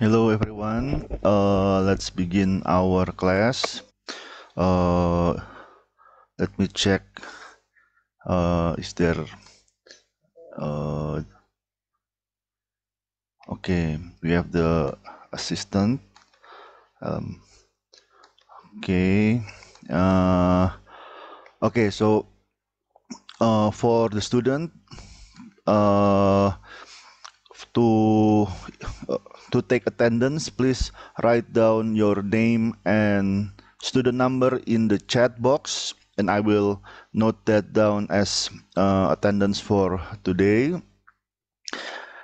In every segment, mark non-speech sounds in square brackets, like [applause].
Hello everyone, uh, let's begin our class. Uh, let me check, uh, is there, uh, okay, we have the assistant. Um, okay, uh, okay, so uh, for the student, to to take attendance, please write down your name and student number in the chat box and I will note that down as uh, attendance for today.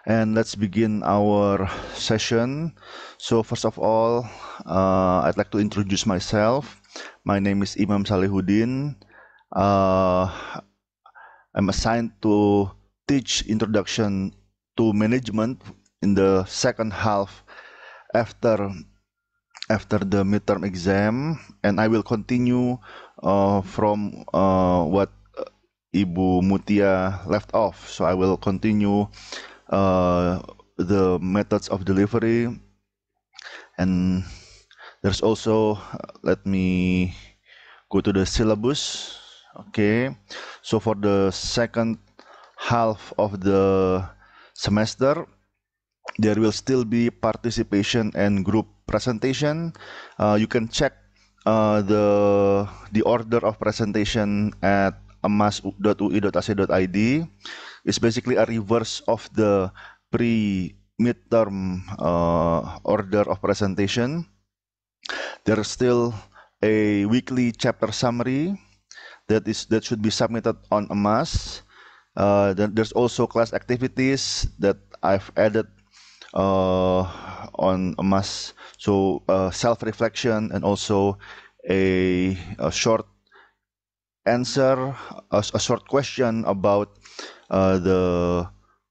And let's begin our session. So first of all, uh, I'd like to introduce myself. My name is Imam Salihuddin. Uh, I'm assigned to teach introduction to management in the second half after after the midterm exam and I will continue uh, from uh, what uh, Ibu Mutia left off. So I will continue uh, the methods of delivery and there's also uh, let me go to the syllabus okay so for the second half of the semester there will still be participation and group presentation. Uh, you can check uh, the the order of presentation at emas.ui.ac.id. It's basically a reverse of the pre midterm uh, order of presentation. There's still a weekly chapter summary that is that should be submitted on emas. Uh, there's also class activities that I've added Uh, on mass. So uh, self-reflection and also a, a short answer, a, a, short question about uh, the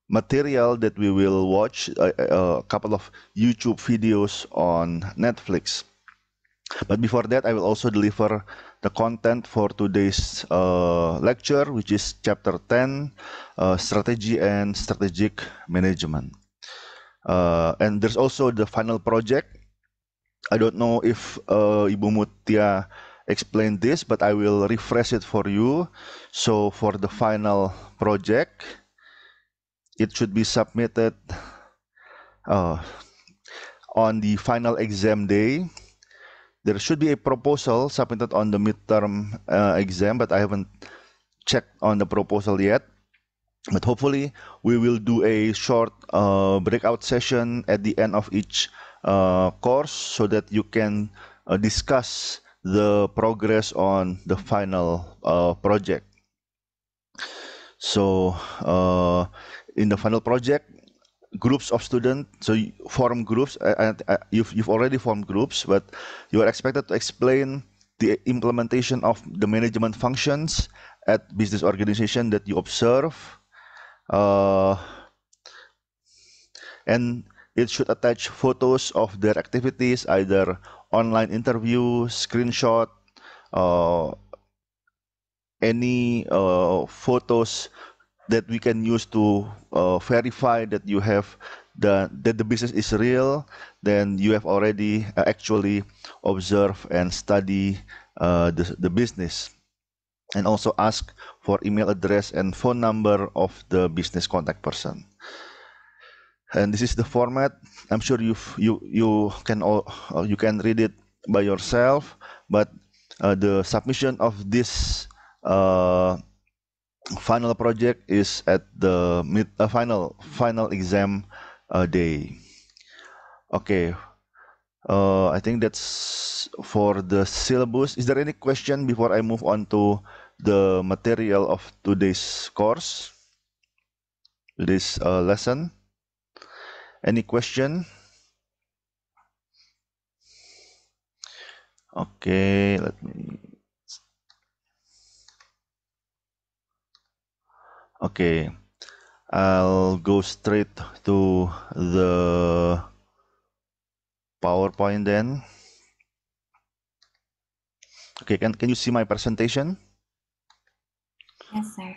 material that we will watch a, a, couple of YouTube videos on Netflix. But before that, I will also deliver the content for today's uh, lecture, which is Chapter 10 uh, Strategy and Strategic Management. Uh, and there's also the final project. I don't know if uh, Ibu Mutia explained this, but I will refresh it for you. So for the final project, it should be submitted uh, on the final exam day. There should be a proposal submitted on the midterm uh, exam, but I haven't checked on the proposal yet but hopefully we will do a short uh, breakout session at the end of each uh, course so that you can uh, discuss the progress on the final uh, project so uh, in the final project groups of students so you form groups uh, you've, you've already formed groups but you are expected to explain the implementation of the management functions at business organization that you observe uh, and it should attach photos of their activities, either online interview, screenshot, uh, any uh, photos that we can use to uh, verify that you have the that the business is real then you have already uh, actually observed and study uh, the, the business and also ask for email address and phone number of the business contact person and this is the format i'm sure you you you can all uh, you can read it by yourself but uh, the submission of this uh, final project is at the mid, uh, final final exam uh, day okay uh, I think that's for the syllabus. Is there any question before I move on to the material of today's course, this uh, lesson? Any question? Okay, let me. Okay, I'll go straight to the PowerPoint then. Okay, can, can you see my presentation? Yes, sir.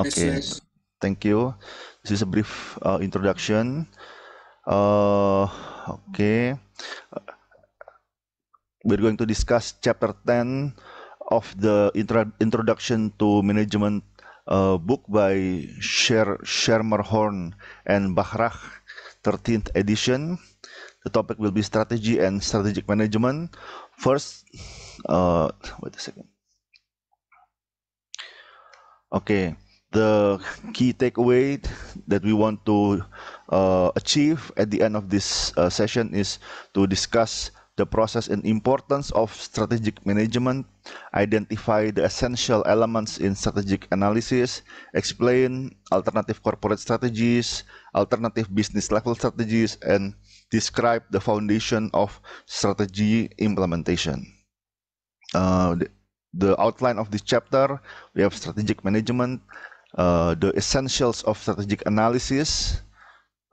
Okay, yes, thank you. This is a brief uh, introduction. Uh, okay. We're going to discuss chapter 10 of the intro introduction to management uh, book by Sher Shermerhorn and Bahrach, 13th edition. The topic will be strategy and strategic management. First, uh, wait a second. Okay, the key takeaway that we want to uh, achieve at the end of this uh, session is to discuss the process and importance of strategic management, identify the essential elements in strategic analysis, explain alternative corporate strategies, alternative business level strategies, and describe the foundation of strategy implementation. Uh, the, the, outline of this chapter, we have strategic management, uh, the essentials of strategic analysis,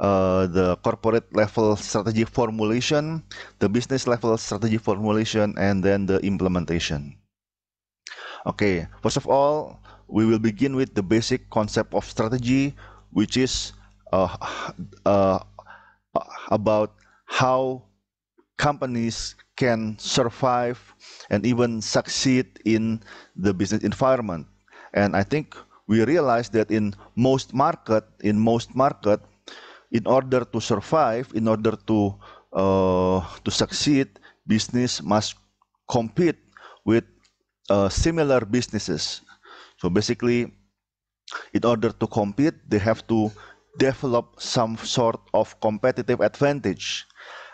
uh, the corporate level strategy formulation, the business level strategy formulation, and then the implementation. Okay, first of all, we will begin with the basic concept of strategy, which is uh, uh, uh, about how companies can survive and even succeed in the business environment. And I think we realize that in most market, in most market, in order to survive, in order to uh, to succeed, business must compete with uh, similar businesses. So basically, in order to compete, they have to develop some sort of competitive advantage.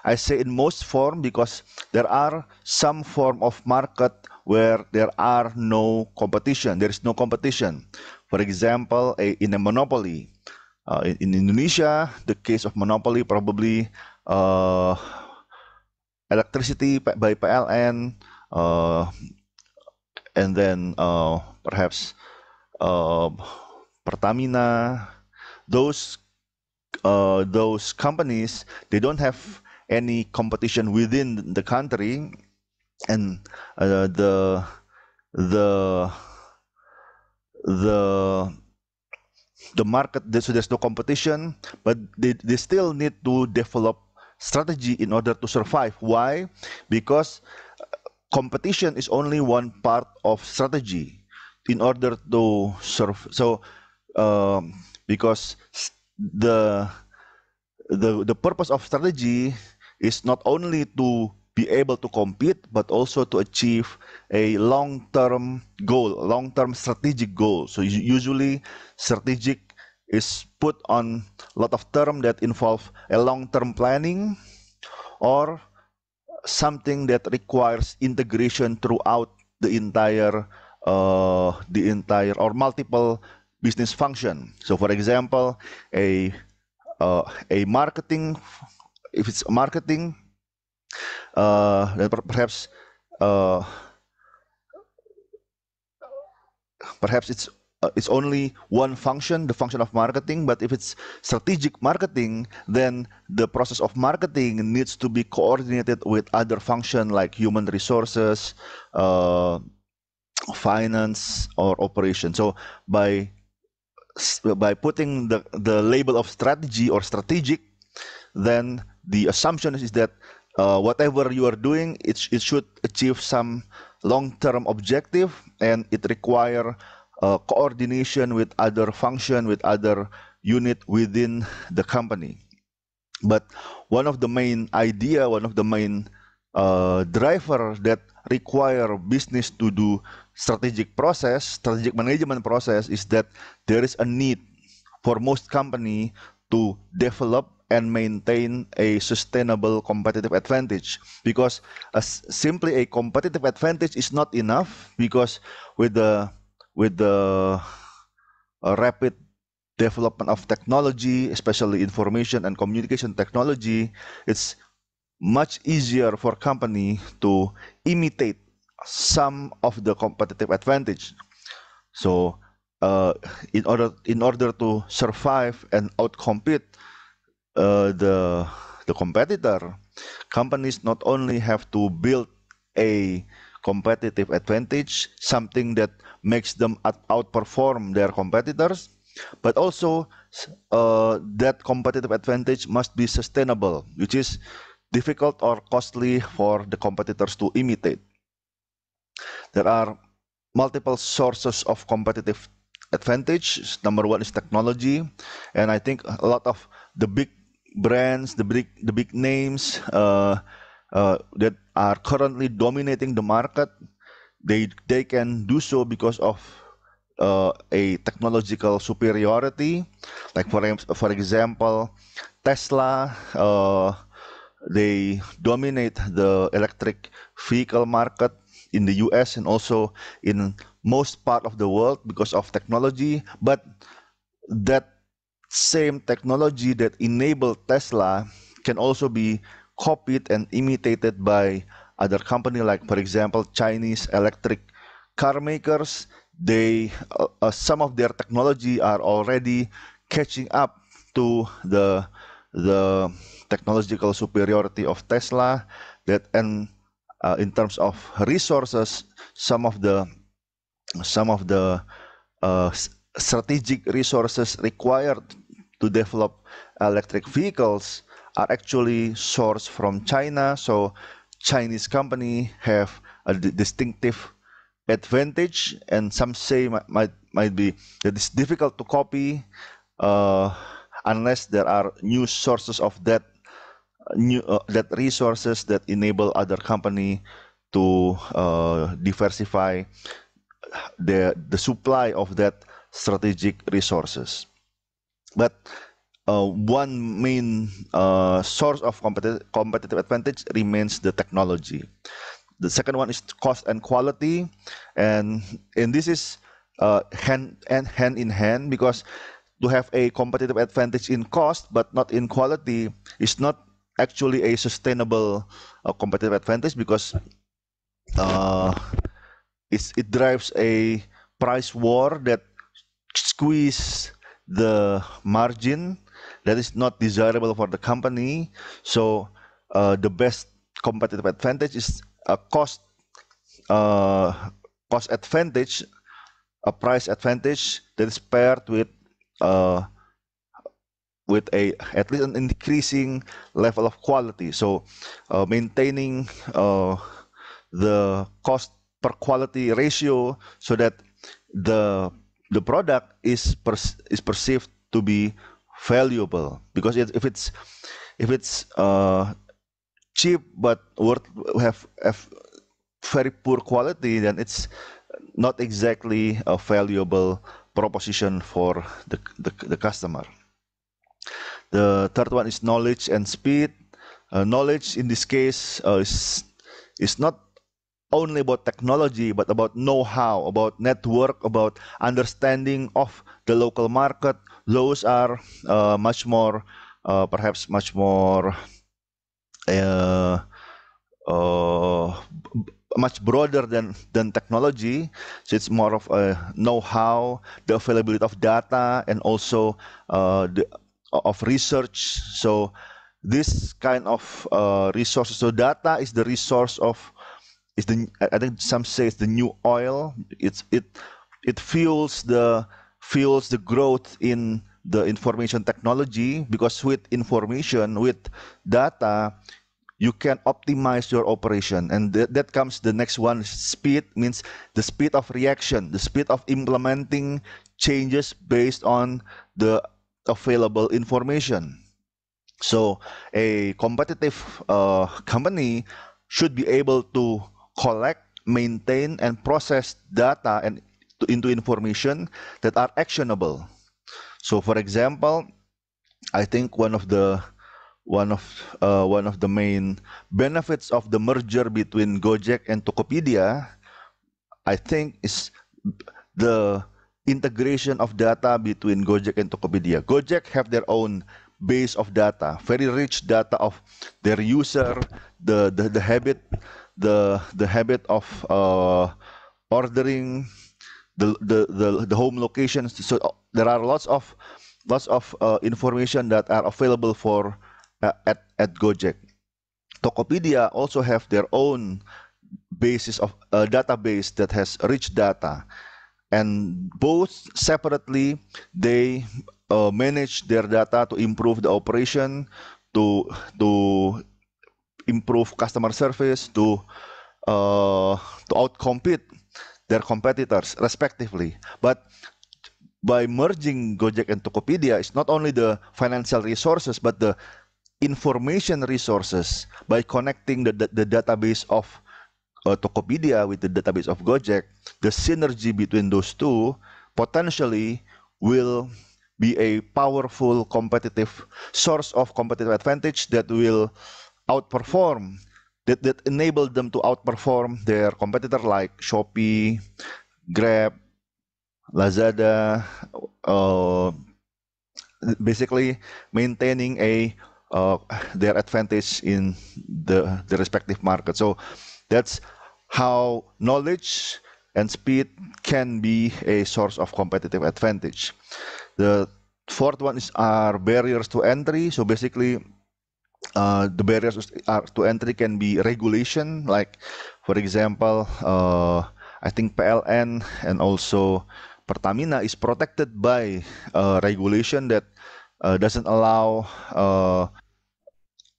I say in most form because there are some form of market where there are no competition. There is no competition. For example, a, in a monopoly. Uh, in, in, Indonesia, the case of monopoly probably uh, electricity by PLN, uh, and then uh, perhaps uh, Pertamina, those uh, those companies they don't have any competition within the country, and uh, the the the the market so there's no competition but they, they still need to develop strategy in order to survive why because uh, competition is only one part of strategy in order to serve so um, because the the the purpose of strategy is not only to be able to compete but also to achieve a long-term goal long-term strategic goal so usually strategic is put on a lot of term that involve a long-term planning or something that requires integration throughout the entire uh, the entire or multiple business function. So for example, a uh, a marketing if it's marketing uh, then perhaps uh, perhaps it's uh, it's only one function the function of marketing but if it's strategic marketing then the process of marketing needs to be coordinated with other function like human resources uh, finance or operation so by by putting the, the label of strategy or strategic, then the assumption is that uh, whatever you are doing, it, it should achieve some long-term objective and it require uh, coordination with other function, with other unit within the company. But one of the main idea, one of the main uh, driver that require business to do strategic process, strategic management process is that there is a need for most company to develop and maintain a sustainable competitive advantage because a, simply a competitive advantage is not enough because with the with the uh, rapid development of technology especially information and communication technology it's much easier for company to imitate some of the competitive advantage. So uh, in order in order to survive and outcompete uh, the the competitor, companies not only have to build a competitive advantage, something that makes them outperform their competitors, but also uh, that competitive advantage must be sustainable, which is difficult or costly for the competitors to imitate. There are multiple sources of competitive advantage. Number one is technology, and I think a lot of the big brands, the big the big names uh, uh, that are currently dominating the market, they they can do so because of uh, a technological superiority. Like for for example, Tesla. Uh, they dominate the electric vehicle market in the US and also in most part of the world because of technology. But that same technology that enabled Tesla can also be copied and imitated by other company like for example Chinese electric car makers they uh, uh, some of their technology are already catching up to the the technological superiority of Tesla that and uh, in terms of resources, some of the some of the uh, strategic resources required to develop electric vehicles are actually sourced from China. So Chinese company have a distinctive advantage, and some say might might, might be that it's difficult to copy uh, unless there are new sources of that new uh, that resources that enable other company to uh, diversify the the supply of that strategic resources. But uh, one main uh, source of competi competitive advantage remains the technology. The second one is cost and quality, and and this is uh, hand and hand in hand because to have a competitive advantage in cost but not in quality is not actually a sustainable uh, competitive advantage because uh, it drives a price war that squeeze the margin that is not desirable for the company. So uh, the best competitive advantage is a cost uh, cost advantage, a price advantage that is paired with uh, with a at least an increasing level of quality. So uh, maintaining uh, the cost per quality ratio so that the the product is per, is perceived to be valuable because it, if it's if it's uh, cheap but worth have, have very poor quality then it's not exactly a valuable proposition for the, the, the customer. The third one is knowledge and speed. Uh, knowledge in this case uh, is, is not only about technology, but about know how, about network, about understanding of the local market. Those are uh, much more, uh, perhaps much more, uh, uh, much broader than, than technology. So it's more of a know how, the availability of data, and also the of research. So this kind of uh, resources. So data is the resource of is the I think some say it's the new oil. It's it it fuels the fuels the growth in the information technology because with information with data you can optimize your operation and th that comes the next one speed means the speed of reaction the speed of implementing changes based on the available information. So a competitive uh, company should be able to collect, maintain, and process data and into information that are actionable. So, for example, I think one of the one of uh, one of the main benefits of the merger between Gojek and Tokopedia, I think, is the integration of data between Gojek and Tokopedia. Gojek have their own base of data, very rich data of their user, the the, the habit, the the habit of uh, ordering, the, the the the home locations. So uh, there are lots of lots of uh, information that are available for uh, at at Gojek. Tokopedia also have their own basis of uh, database that has rich data and both separately they uh, manage their data to improve the operation to to improve customer service to uh, to outcompete their competitors respectively but by merging Gojek and Tokopedia it's not only the financial resources but the information resources by connecting the, the, the database of uh, Tokopedia with the database of Gojek, the synergy between those two potentially will be a powerful competitive source of competitive advantage that will outperform that, that enable them to outperform their competitor like Shopee, Grab, Lazada, uh, basically maintaining a uh, their advantage in the, the respective market. So that's how knowledge and speed can be a source of competitive advantage. The fourth one is are barriers to entry. So basically, uh, the barriers to entry can be regulation, like for example, uh, I think PLN and also Pertamina is protected by uh, regulation that uh, doesn't allow uh,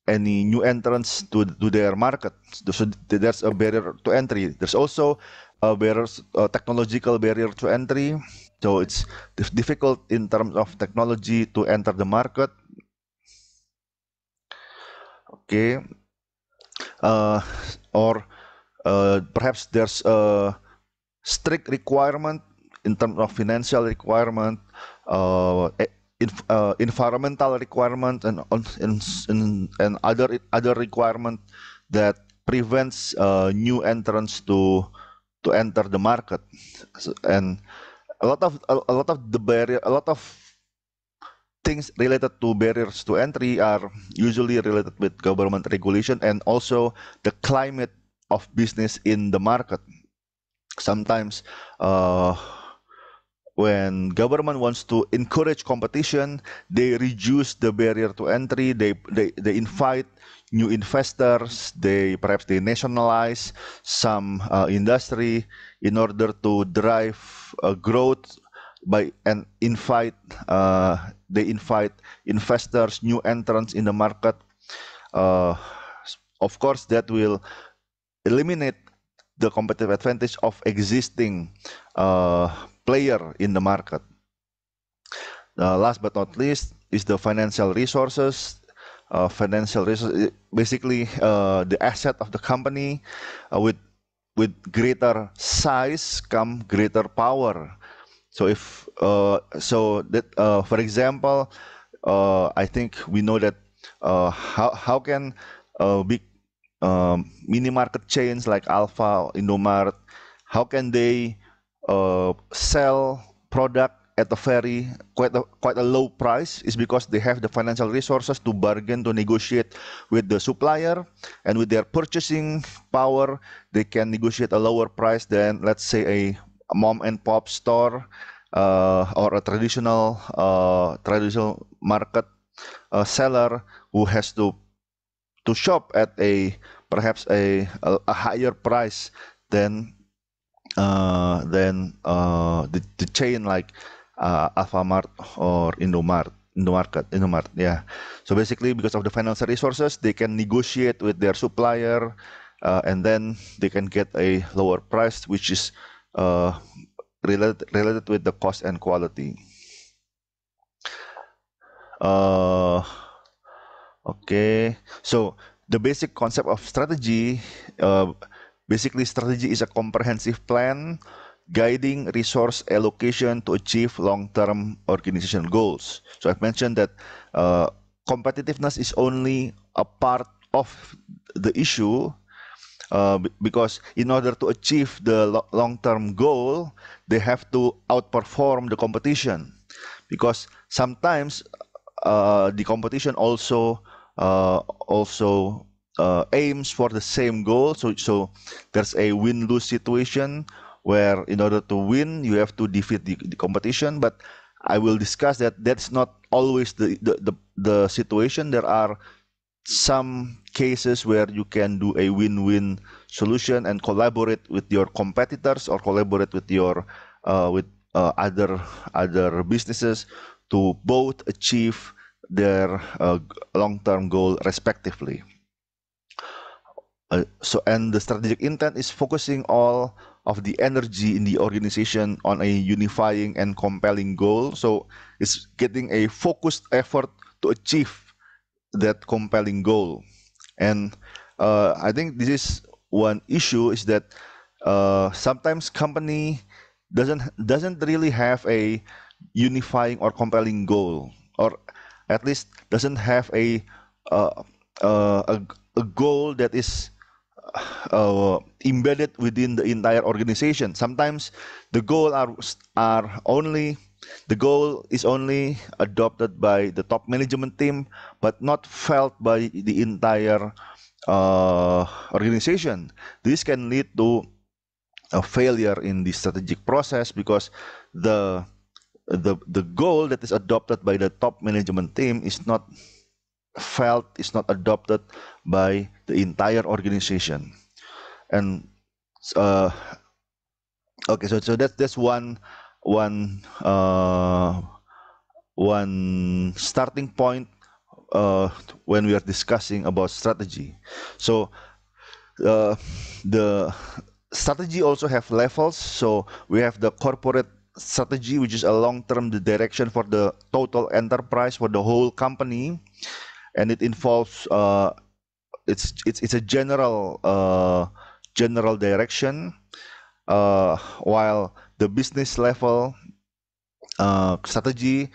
any new entrants to to their market. So there's a barrier to entry. There's also a barrier, a technological barrier to entry. So it's difficult in terms of technology to enter the market. Okay, uh, or uh, perhaps there's a strict requirement in terms of financial requirement, uh, inf- uh, environmental requirement and, and, and other other requirement that prevents uh, new entrants to to enter the market and a lot of a, lot of the barrier a lot of things related to barriers to entry are usually related with government regulation and also the climate of business in the market sometimes uh, when government wants to encourage competition, they reduce the barrier to entry. They they, they invite new investors. They perhaps they nationalize some uh, industry in order to drive uh, growth by and invite uh, they invite investors, new entrants in the market. Uh, of course, that will eliminate the competitive advantage of existing uh, player in the market. Uh, last but not least is the financial resources. Uh, financial resources, eh, basically uh, the asset of the company uh, with with greater size come greater power. So if uh, so that for example, I think we know that how how can big um, mini market chains like Alpha, Indomart, how can they uh, sell product at a very quite a, quite a low price is because they have the financial resources to bargain to negotiate with the supplier and with their purchasing power they can negotiate a lower price than let's say a mom and pop store uh, or a traditional uh, traditional market uh, seller who has to to shop at a perhaps a, a higher price than uh, then uh, the, the chain like uh, Alfamart or Indomart, Indomarket, Indomart, yeah. So basically, because of the financial resources, they can negotiate with their supplier, uh, and then they can get a lower price, which is uh, related related with the cost and quality. Uh, okay, so the basic concept of strategy. Uh, Basically, strategy is a comprehensive plan guiding resource allocation to achieve long-term organizational goals. So I've mentioned that uh, competitiveness is only a part of the issue uh, because in order to achieve the long-term goal, they have to outperform the competition because sometimes uh, the competition also uh, also uh, aims for the same goal. So, so there's a win-lose situation where, in order to win, you have to defeat the, the competition. But I will discuss that. That's not always the, the the, the situation. There are some cases where you can do a win-win solution and collaborate with your competitors or collaborate with your uh, with uh, other other businesses to both achieve their uh, long-term goal respectively. Uh, so and the strategic intent is focusing all of the energy in the organization on a unifying and compelling goal. So it's getting a focused effort to achieve that compelling goal. And uh, I think this is one issue is that uh, sometimes company doesn't doesn't really have a unifying or compelling goal, or at least doesn't have a uh, uh a, a goal that is uh, embedded within the entire organization. Sometimes the goal are are only the goal is only adopted by the top management team, but not felt by the entire uh, organization. This can lead to a failure in the strategic process because the the the goal that is adopted by the top management team is not felt is not adopted by the entire organization and uh, okay so so that's that's one one uh, one starting point uh, when we are discussing about strategy so uh, the strategy also have levels so we have the corporate strategy which is a long-term direction for the total enterprise for the whole company and it involves uh, it's, it's it's a general uh, general direction, uh, while the business level uh, strategy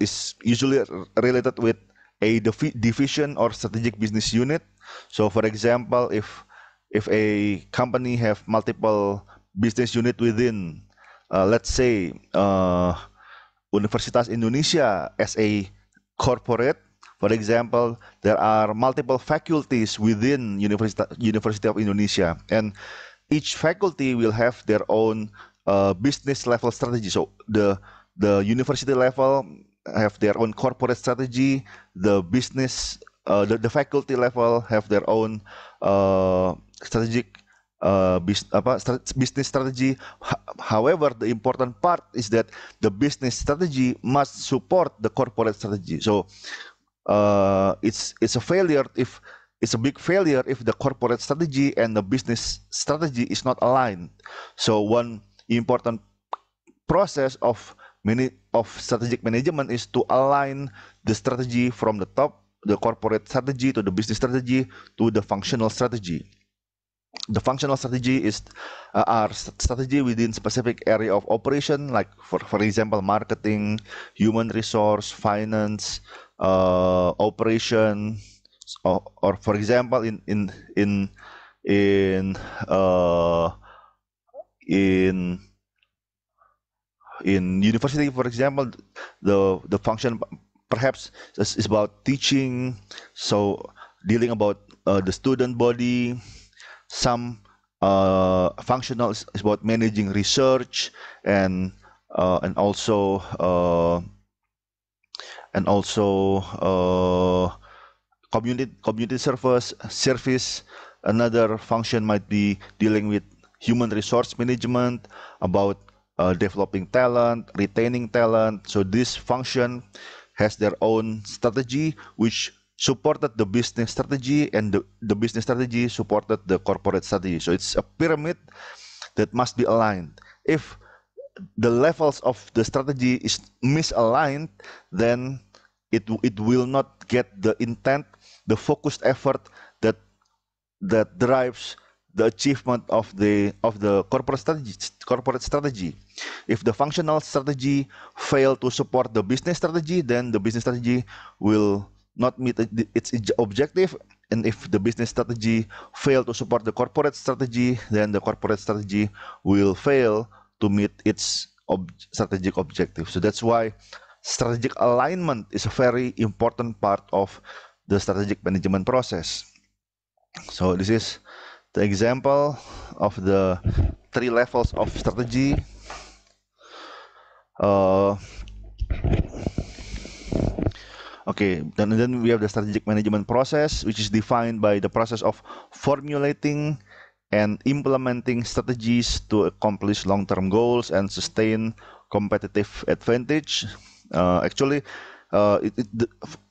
is usually related with a division or strategic business unit. So, for example, if if a company have multiple business unit within, uh, let's say. Uh, Universitas Indonesia as a corporate for example, there are multiple faculties within University, University of Indonesia, and each faculty will have their own uh, business level strategy. So the the university level have their own corporate strategy. The business, uh, the, the faculty level have their own uh, strategic uh, bis, apa, business strategy. however, the important part is that the business strategy must support the corporate strategy. So uh, it's it's a failure if it's a big failure if the corporate strategy and the business strategy is not aligned. So one important process of many of strategic management is to align the strategy from the top, the corporate strategy to the business strategy to the functional strategy. The functional strategy is uh, our strategy within specific area of operation, like for, for example, marketing, human resource, finance, uh, operation or, or for example in in in in uh, in in university for example the the function perhaps is about teaching so dealing about uh, the student body some uh, functional is about managing research and uh, and also uh, and also uh, community community service service another function might be dealing with human resource management about uh, developing talent retaining talent so this function has their own strategy which supported the business strategy and the, the business strategy supported the corporate strategy so it's a pyramid that must be aligned if the levels of the strategy is misaligned then it it will not get the intent, the focused effort that that drives the achievement of the of the corporate strategy corporate strategy if the functional strategy fail to support the business strategy then the business strategy will not meet its objective and if the business strategy fail to support the corporate strategy then the corporate strategy will fail to meet its ob strategic objective so that's why strategic alignment is a very important part of the strategic management process. So this is the example of the three levels of strategy. Uh, okay, then then we have the strategic management process, which is defined by the process of formulating and implementing strategies to accomplish long-term goals and sustain competitive advantage. Uh, actually, uh, it, it, the,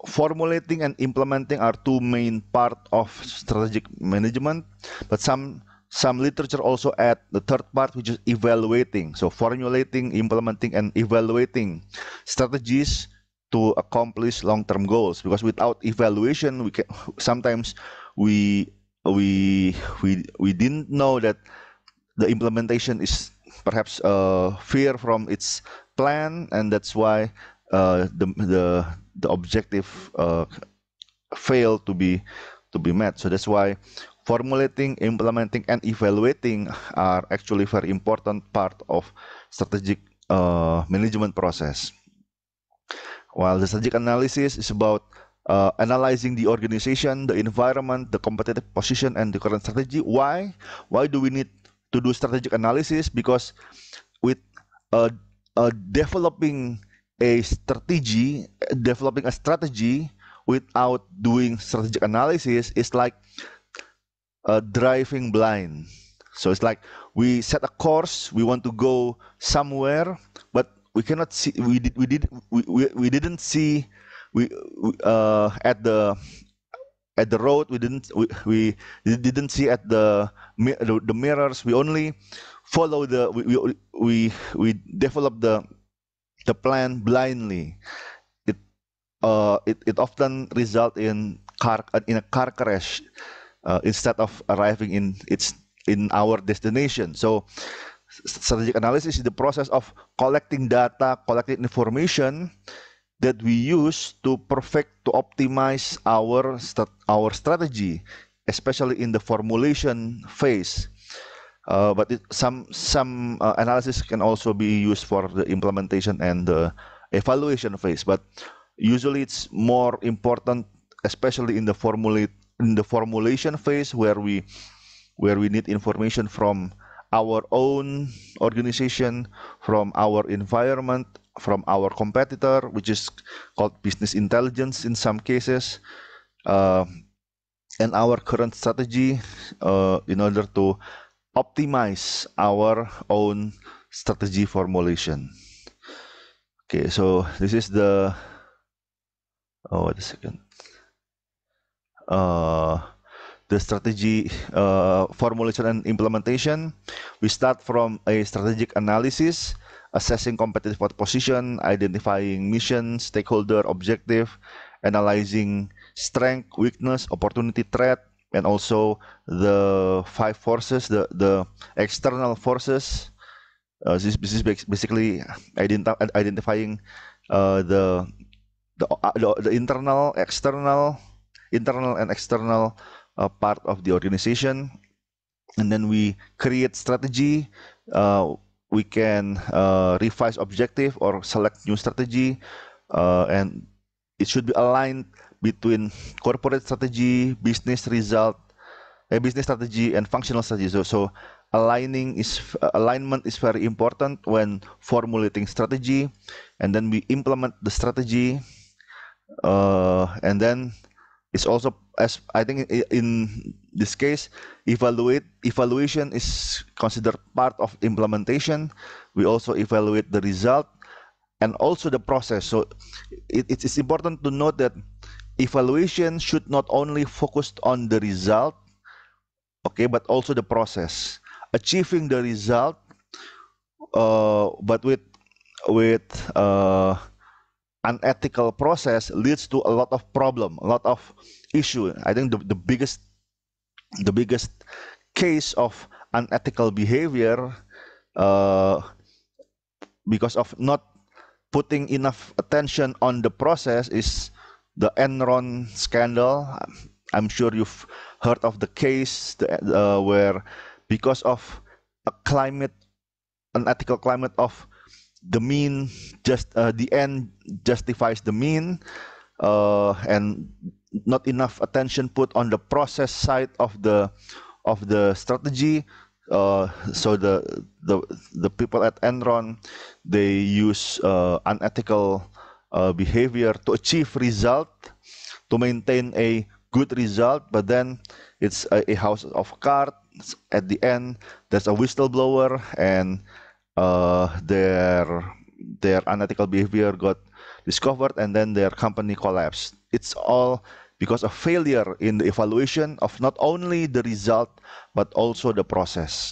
formulating and implementing are two main part of strategic management, but some some literature also add the third part, which is evaluating. So formulating, implementing, and evaluating strategies to accomplish long-term goals. Because without evaluation, we can sometimes we we we we didn't know that the implementation is perhaps uh, fear from its plan, and that's why uh, the the the objective uh, failed to be to be met. So that's why formulating, implementing, and evaluating are actually very important part of strategic uh, management process. While the strategic analysis is about uh, analyzing the organization, the environment, the competitive position, and the current strategy. Why? Why do we need to do strategic analysis? Because with uh, uh, developing a strategy, developing a strategy without doing strategic analysis is like uh, driving blind. So it's like we set a course, we want to go somewhere, but we cannot see. We did. We did. We, we, we didn't see. We uh, at the at the road. We didn't. We, we didn't see at the the mirrors. We only follow the we we we, develop the the plan blindly it uh it, it often result in car in a car crash uh, instead of arriving in its in our destination so strategic analysis is the process of collecting data collecting information that we use to perfect to optimize our our strategy especially in the formulation phase uh, but it, some some uh, analysis can also be used for the implementation and the evaluation phase. But usually it's more important, especially in the formulate in the formulation phase where we where we need information from our own organization, from our environment, from our competitor, which is called business intelligence in some cases, uh, and our current strategy uh, in order to optimize our own strategy formulation. Okay, so this is the oh wait a second. Uh, the strategy uh, formulation and implementation. We start from a strategic analysis, assessing competitive position, identifying mission, stakeholder objective, analyzing strength, weakness, opportunity, threat, and also the five forces, the the external forces. Uh, this, this is basically identi identifying uh, the, the, uh, the the internal, external, internal and external uh, part of the organization, and then we create strategy. Uh, we can uh, revise objective or select new strategy, and it should be aligned between corporate strategy, business result, uh, business strategy, and functional strategy. So, so aligning is uh, alignment is very important when formulating strategy, and then we implement the strategy, uh, and then it's also as I think in this case, evaluate evaluation is considered part of implementation. We also evaluate the result and also the process. So it, it's important to note that evaluation should not only focus on the result, okay, but also the process. Achieving the result, uh, but with with uh, unethical process leads to a lot of problem, a lot of issue. I think the, the biggest the biggest case of unethical behavior uh, because of not putting enough attention on the process is the Enron scandal. I'm sure you've heard of the case uh, where, because of a climate, an ethical climate of the mean, just uh, the end justifies the mean, uh, and not enough attention put on the process side of the of the strategy. Uh, so the the the people at Enron they use uh, unethical uh, behavior to achieve result, to maintain a good result, but then it's a, a house of cards. At the end, there's a whistleblower, and uh, their their unethical behavior got discovered, and then their company collapsed. It's all because of failure in the evaluation of not only the result but also the process.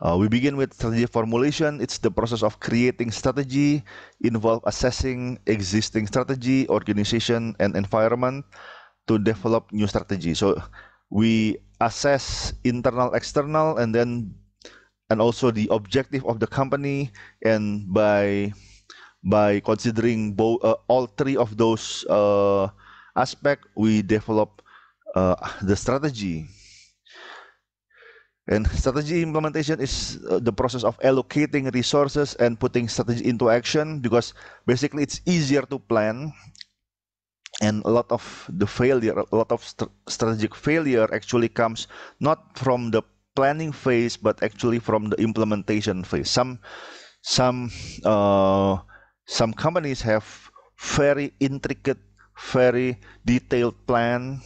Uh, we begin with strategy formulation. It's the process of creating strategy, involve assessing existing strategy, organization, and environment to develop new strategy. So we assess internal, external, and then and also the objective of the company. And by by considering both uh, all three of those uh, aspect, we develop uh, the strategy. And strategy implementation is uh, the process of allocating resources and putting strategy into action because basically it's easier to plan. And a lot of the failure, a lot of st strategic failure actually comes not from the planning phase, but actually from the implementation phase. Some, some, uh, some companies have very intricate, very detailed plan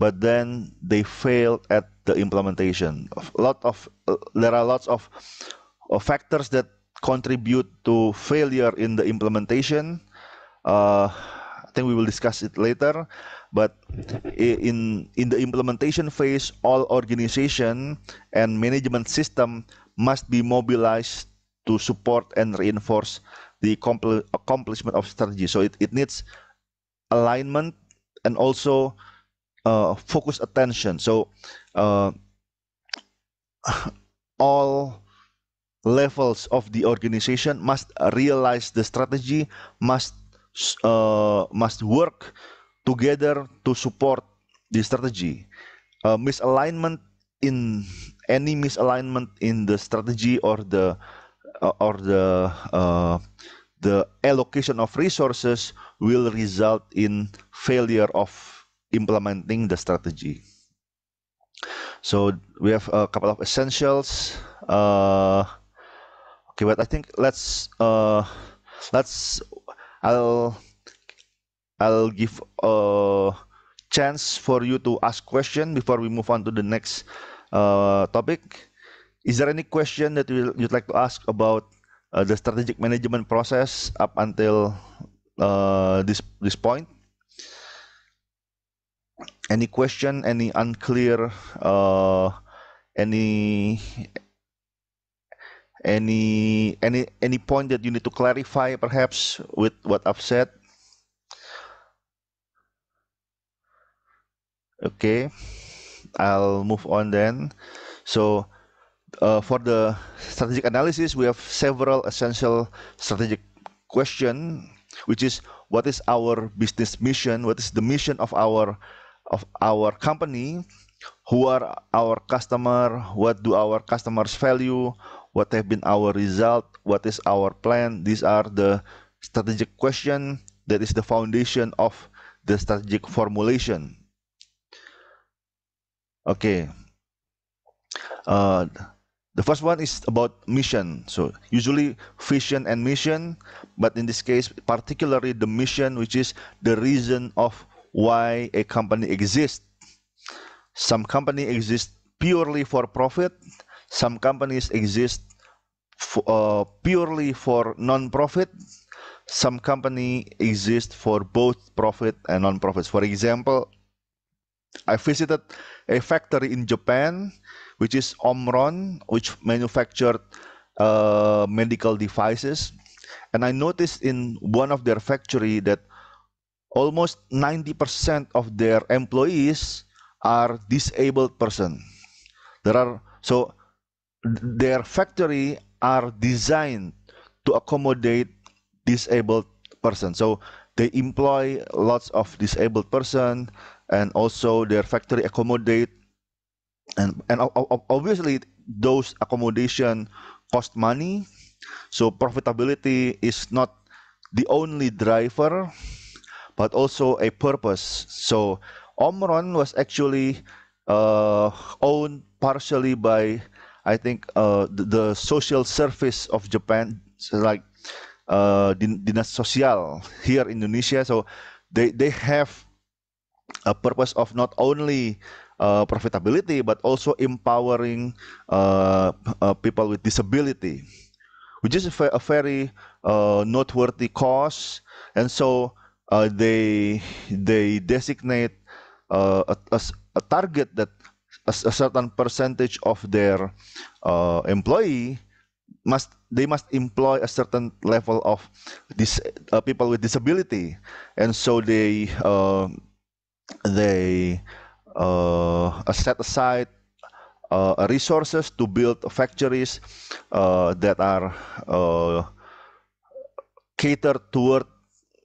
but then they failed at the implementation. A lot of uh, there are lots of, of factors that contribute to failure in the implementation. Uh, I think we will discuss it later. But in in the implementation phase, all organization and management system must be mobilized to support and reinforce the accomplishment of strategy. So it, it needs alignment and also uh, focused attention. So uh, [sighs] all levels of the organization must realize the strategy, must uh, must work together to support the strategy. Uh, misalignment in any misalignment in the strategy or the uh, or the uh, the allocation of resources will result in failure of implementing the strategy. So we have a couple of essentials. Uh, okay, but I think let's uh, let's I'll I'll give a chance for you to ask question before we move on to the next uh, topic. Is there any question that you'd like to ask about uh, the strategic management process up until uh, this this point? any question, any unclear, uh, any any any any point that you need to clarify perhaps with what I've said? Okay, I'll move on then. So uh, for the strategic analysis, we have several essential strategic question, which is what is our business mission? What is the mission of our of our company who are our customer what do our customers value what have been our result what is our plan these are the strategic question that is the foundation of the strategic formulation okay uh, the first one is about mission so usually vision and mission but in this case particularly the mission which is the reason of why a company exists. Some company exist purely for profit. Some companies exist for, uh, purely for non-profit. Some company exist for both profit and non-profits. For example, I visited a factory in Japan, which is Omron, which manufactured uh, medical devices. And I noticed in one of their factory that almost 90% of their employees are disabled person. There are so their factory are designed to accommodate disabled person. So they employ lots of disabled person and also their factory accommodate and and obviously those accommodation cost money. So profitability is not the only driver but also a purpose. So Omron was actually uh, owned partially by, I think, uh, the, the, social service of Japan, so like uh, Dinas Sosial here in Indonesia. So they, they have a purpose of not only uh, profitability but also empowering uh, uh, people with disability, which is a, a very uh, noteworthy cause. And so uh, they they designate uh, a, a, a, target that a, a, certain percentage of their uh, employee must they must employ a certain level of this uh, people with disability and so they uh, they uh, set aside uh, resources to build factories that are catered toward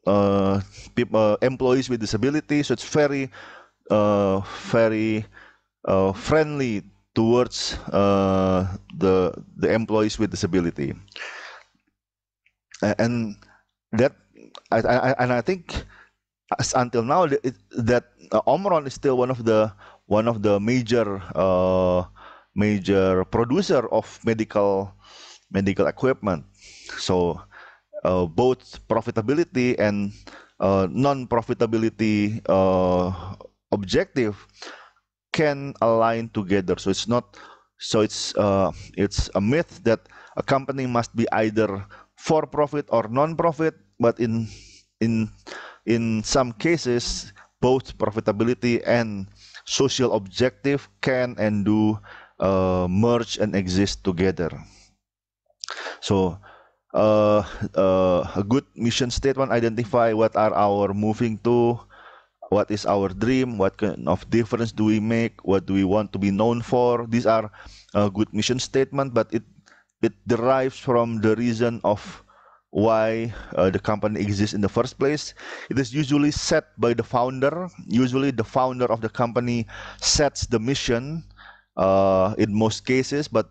uh, people, uh, employees with disabilities. So it's very, uh, very uh, friendly towards the the employees with disability, and that I, I, and I think until now it, that Omron is still one of the one of the major uh, major producer of medical medical equipment. So uh, both profitability and uh, non-profitability uh, objective can align together. So it's not so it's uh, it's a myth that a company must be either for profit or non-profit, but in in in some cases both profitability and social objective can and do uh, merge and exist together. So uh, a good mission statement identify what are our moving to what is our dream what kind of difference do we make what do we want to be known for these are a uh, good mission statement but it it derives from the reason of why uh, the company exists in the first place it is usually set by the founder usually the founder of the company sets the mission uh, in most cases but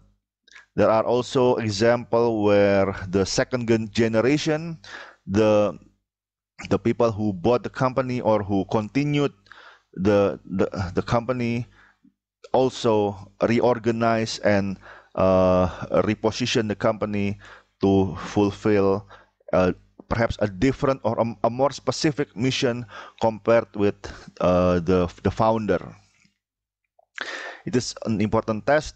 there are also example where the second generation, the the people who bought the company or who continued the the, the company also reorganize and uh, reposition the company to fulfill uh, perhaps a different or a, a, more specific mission compared with uh, the, the founder. It is an important test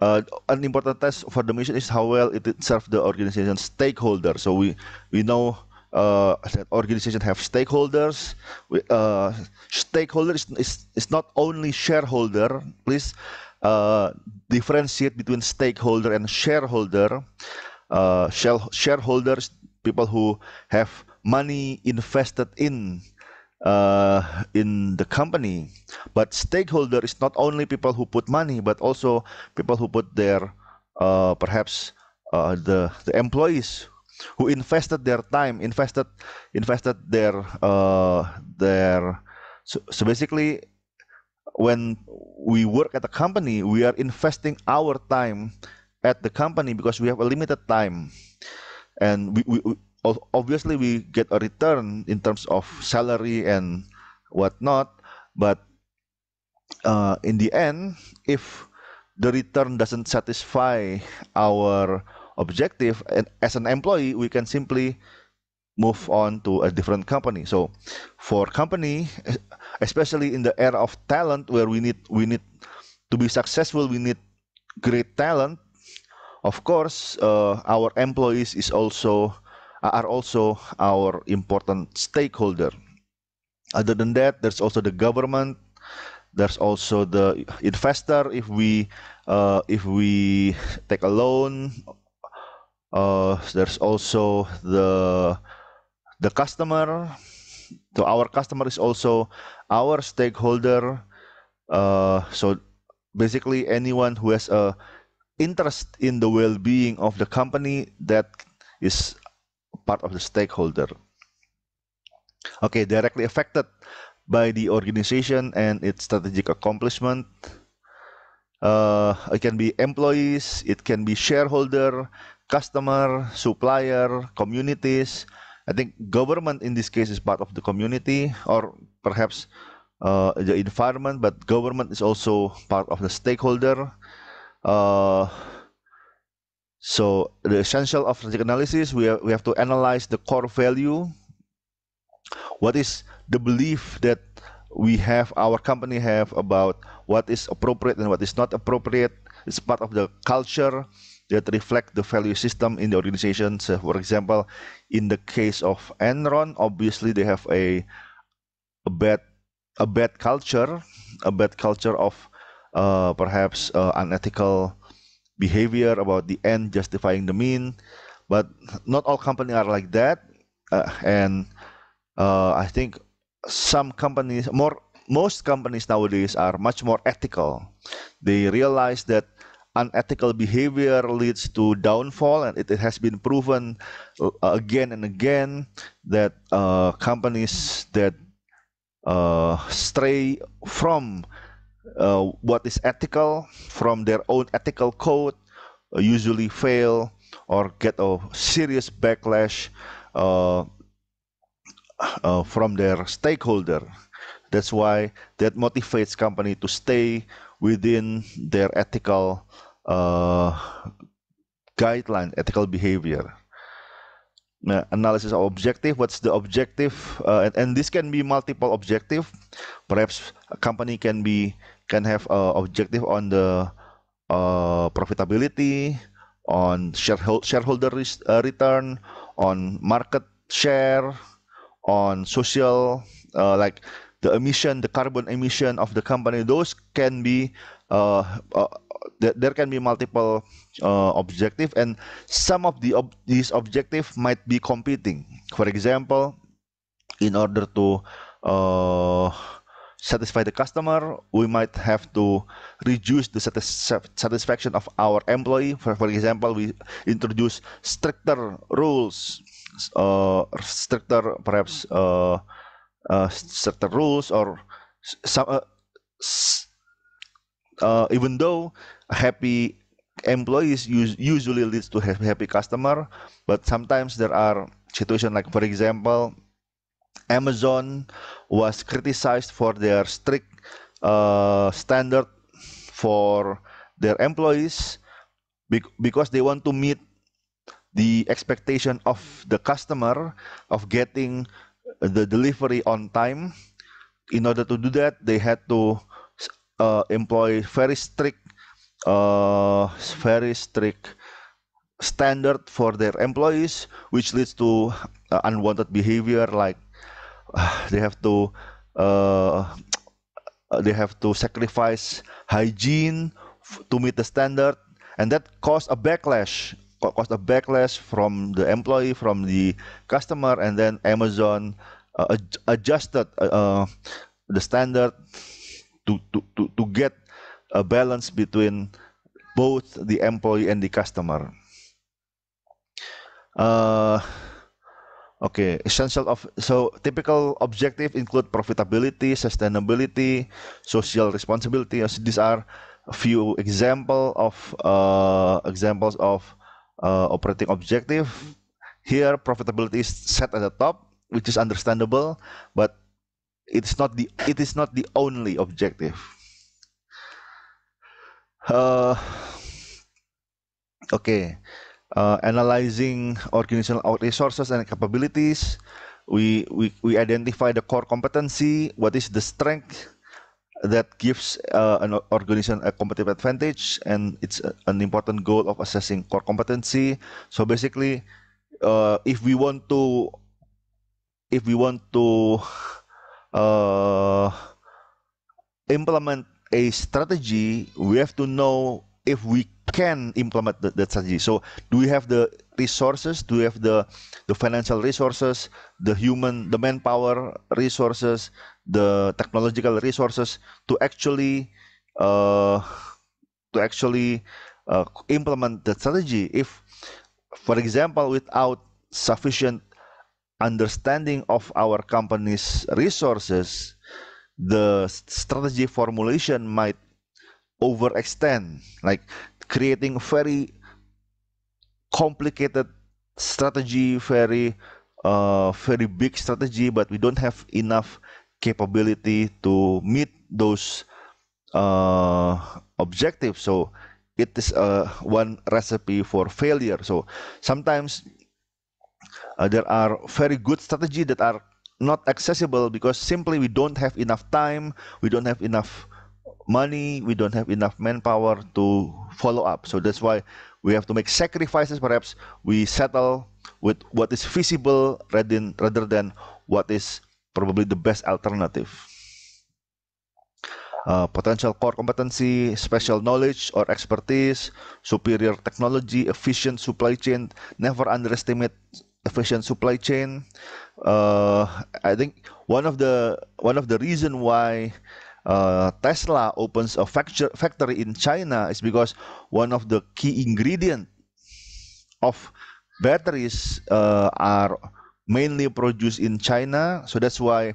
uh, an important test for the mission is how well it serves the organization stakeholders. So we we know uh, that organization have stakeholders. We, uh, stakeholder is, is, is not only shareholder. Please uh, differentiate between stakeholder and shareholder. Uh, shareholders people who have money invested in uh, in the company. But stakeholder is not only people who put money, but also people who put their uh, perhaps uh, the the employees who invested their time, invested invested their uh, their. So, so basically, when we work at a company, we are investing our time at the company because we have a limited time, and we, we obviously we get a return in terms of salary and whatnot but uh, in the end if the return doesn't satisfy our objective and as an employee we can simply move on to a different company so for company especially in the era of talent where we need we need to be successful we need great talent of course uh, our employees is also uh, are also our important stakeholder. Other than that, there's also the government, there's also the investor. If we uh, if we take a loan, uh, there's also the the customer. So our customer is also our stakeholder. Uh, so basically, anyone who has a interest in the well-being of the company that is part of the stakeholder. Okay, directly affected by the organization and its strategic accomplishment. Uh, it can be employees, it can be shareholder, customer, supplier, communities. I think government in this case is part of the community or perhaps uh, the environment, but government is also part of the stakeholder. Uh, so the essential of strategic analysis, we have, we have to analyze the core value. What is the belief that we have, our company have about what is appropriate and what is not appropriate. It's part of the culture that reflect the value system in the organization. So for example, in the case of Enron, obviously they have a, a bad a bad culture, a bad culture of uh, perhaps uh, unethical behavior about the end justifying the mean but not all companies are like that uh, and uh, i think some companies more most companies nowadays are much more ethical they realize that unethical behavior leads to downfall and it, it has been proven uh, again and again that uh, companies that uh, stray from uh, what is ethical from their own ethical code uh, usually fail or get a serious backlash uh, uh from their stakeholder. That's why that motivates company to stay within their ethical uh, guideline, ethical behavior. analysis of objective what's the objective uh, and, and, this can be multiple objective perhaps a company can be can have uh, objective on the uh, profitability, on shareholder uh, return, on market share, on social uh, like the emission, the carbon emission of the company. Those can be uh, uh, th there can be multiple objective, and some of the ob these objective might be competing. For example, in order to satisfy the customer, we might have to reduce the satisfaction of our employee. For, for example, we introduce stricter rules, uh, stricter perhaps uh, uh, stricter rules, or some. Uh, uh, even though happy employees usually leads to happy customer, but sometimes there are situations like, for example, Amazon was criticized for their strict uh, standard for their employees because they want to meet the expectation of the customer of getting the delivery on time. In order to do that, they had to uh, employ very strict, uh, very strict standard for their employees, which leads to uh, unwanted behavior like [sighs] they have to uh, uh, they have to sacrifice hygiene to meet the standard and that caused a backlash caused a backlash from the employee from the customer and then amazon uh, adjusted uh, uh, the standard to, to, to, to get a balance between both the employee and the customer uh, Okay, essential of so typical objective include profitability, sustainability, social responsibility. So these are a few example of uh, examples of uh, operating objective. Here, profitability is set at the top, which is understandable, but it's not the it is not the only objective. Uh, okay uh, analyzing organizational resources and capabilities. We, we, we identify the core competency, what is the strength that gives uh, an organization a competitive advantage, and it's a, an important goal of assessing core competency. So basically, uh, if we want to, if we want to uh, implement a strategy, we have to know if we can implement the, that strategy. So do we have the resources? Do we have the the financial resources, the human, the manpower resources, the technological resources to actually uh, to actually uh, implement the strategy? If, for example, without sufficient understanding of our company's resources, the strategy formulation might overextend. Like creating very complicated strategy, very uh, very big strategy, but we don't have enough capability to meet those uh, objectives. So it is uh, one recipe for failure. So sometimes uh, there are very good strategy that are not accessible because simply we don't have enough time, we don't have enough money, we don't have enough manpower to follow up. So that's why we have to make sacrifices. Perhaps we settle with what is feasible rather than what is probably the best alternative. Uh, potential core competency, special knowledge or expertise, superior technology, efficient supply chain. Never underestimate efficient supply chain. Uh, I think one of the one of the reason why uh, Tesla opens a factory in China is because one of the key ingredient of batteries uh, are mainly produced in China. So that's why,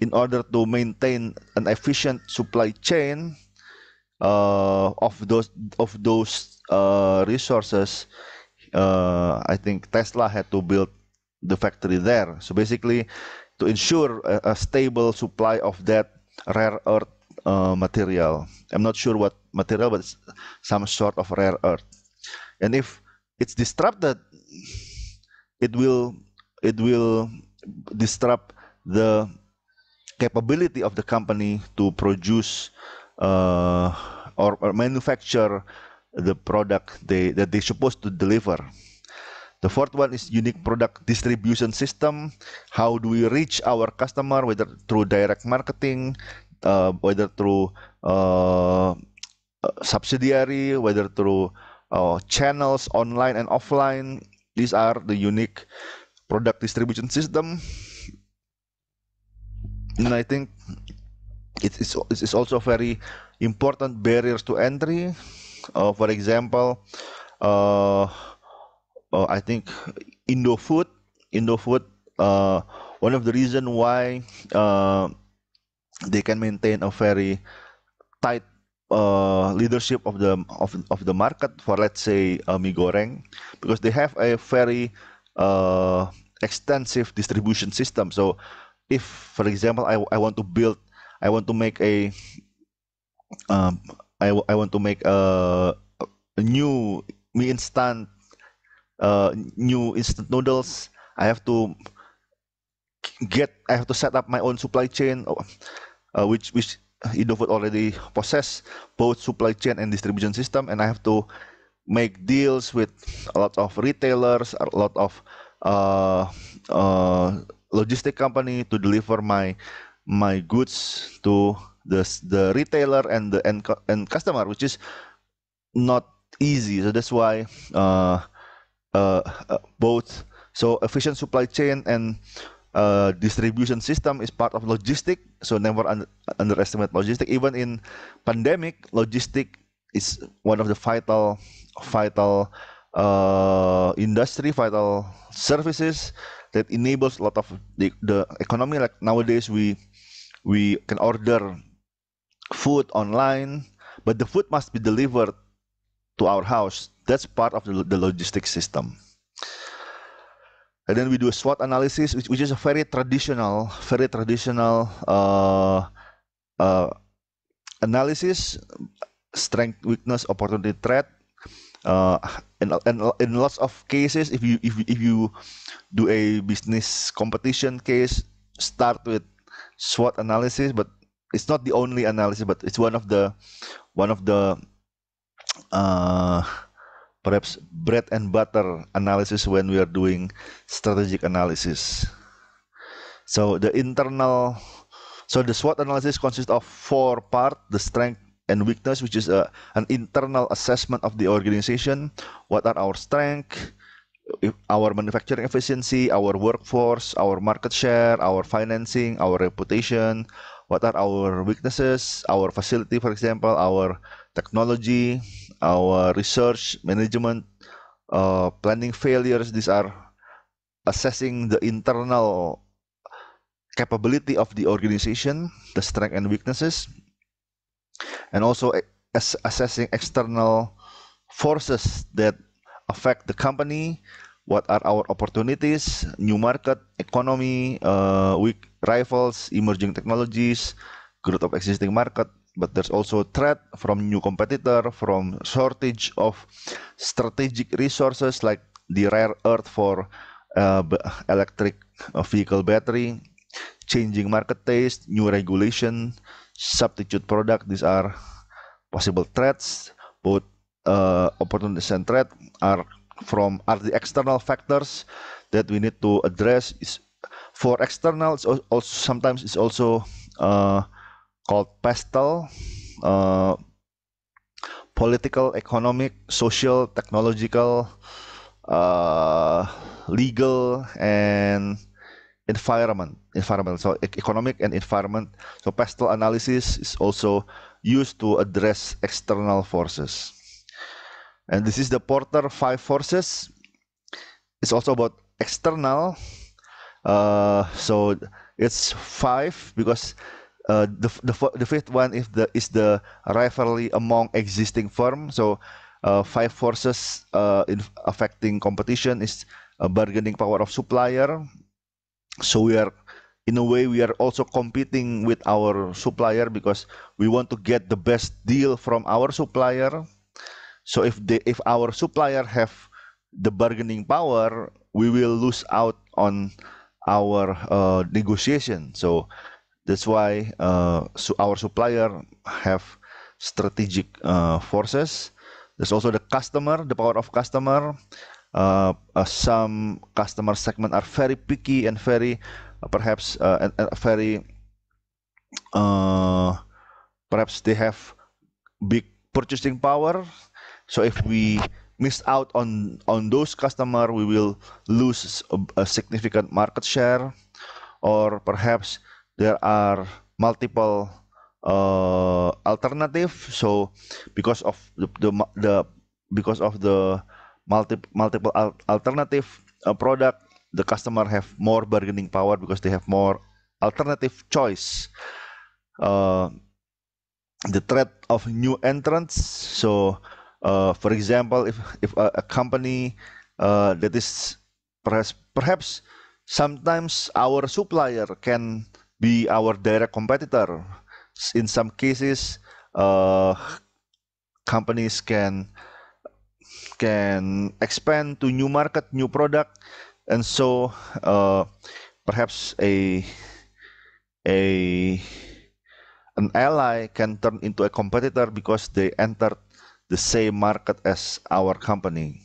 in order to maintain an efficient supply chain uh, of those of those uh, resources, uh, I think Tesla had to build the factory there. So basically, to ensure a, a stable supply of that rare earth uh, material. I'm not sure what material, but some sort of rare earth. And if it's disrupted, it will it will disrupt the capability of the company to produce uh, or, or manufacture the product they that they're supposed to deliver. The fourth one is unique product distribution system. How do we reach our customer, whether through direct marketing, uh, whether through uh, subsidiary, whether through uh, channels online and offline. These are the unique product distribution system. And I think it is, it is also very important barriers to entry. Uh, for example, uh, uh, I think Indofood, Indofood, uh, one of the reason why uh, they can maintain a very tight uh, leadership of the of, of the market for let's say uh, mie goreng because they have a very uh, extensive distribution system. So if, for example, I, I want to build, I want to make a, um, I, I want to make a, uh, a new me instant uh, new instant noodles. I have to get. I have to set up my own supply chain, oh, uh, which which Indofood already possess both supply chain and distribution system, and I have to make deals with a lot of retailers, a lot of uh, uh, logistic company to deliver my my goods to the the retailer and the end, end customer, which is not easy. So that's why uh, uh, uh, both. So efficient supply chain and uh, distribution system is part of logistic. So never un underestimate logistic. Even in pandemic, logistic is one of the vital, vital uh, industry, vital services that enables a lot of the, the economy. Like nowadays, we we can order food online, but the food must be delivered to our house. That's part of the, the logistics system. And then we do a SWOT analysis, which, which is a very traditional, very traditional uh, uh, analysis: strength, weakness, opportunity, threat. Uh, and, and in lots of cases, if you if, if you do a business competition case, start with SWOT analysis, but it's not the only analysis, but it's one of the one of the uh, perhaps bread and butter analysis when we are doing strategic analysis. So the internal, so the SWOT analysis consists of four part: the strength and weakness, which is a, uh, an internal assessment of the organization. What are our strength? our manufacturing efficiency, our workforce, our market share, our financing, our reputation, what are our weaknesses, our facility, for example, our technology, our research, management, uh, planning failures. These are assessing the internal capability of the organization, the strength and weaknesses, and also assessing external forces that affect the company. What are our opportunities? New market, economy, uh, weak rivals, emerging technologies, growth of existing market, but there's also a threat from new competitor, from shortage of strategic resources like the rare earth for uh, electric uh, vehicle battery, changing market taste, new regulation, substitute product. These are possible threats. Both uh, opportunities and threat are from are the external factors that we need to address. Is for external, it's also, sometimes it's also uh, called PESTEL, uh, Political, Economic, Social, Technological, uh, Legal, and Environment. Environment. So economic and environment. So PESTEL analysis is also used to address external forces. And this is the Porter Five Forces. It's also about external. Uh, so it's five because uh, the, the, the fifth one is the is the rivalry among existing firm. So uh, five forces uh, in affecting competition is bargaining power of supplier. So we are in a way we are also competing with our supplier because we want to get the best deal from our supplier. So if they if our supplier have the bargaining power, we will lose out on our uh, negotiation. So that's why uh, so our supplier have strategic uh, forces. There's also the customer, the power of customer. Uh, uh, some customer segment are very picky and very uh, perhaps uh, and, very perhaps they have big purchasing power so if we miss out on on those customer we will lose a, a significant market share or perhaps there are multiple uh, alternative. So because of the, the, the because of the multi, multiple al alternative uh, product, the customer have more bargaining power because they have more alternative choice. Uh, the threat of new entrants. So, uh, for example, if if a, a company uh, that is perhaps perhaps sometimes our supplier can be our direct competitor. In some cases, uh, companies can can expand to new market, new product, and so uh, perhaps a a an ally can turn into a competitor because they entered the same market as our company.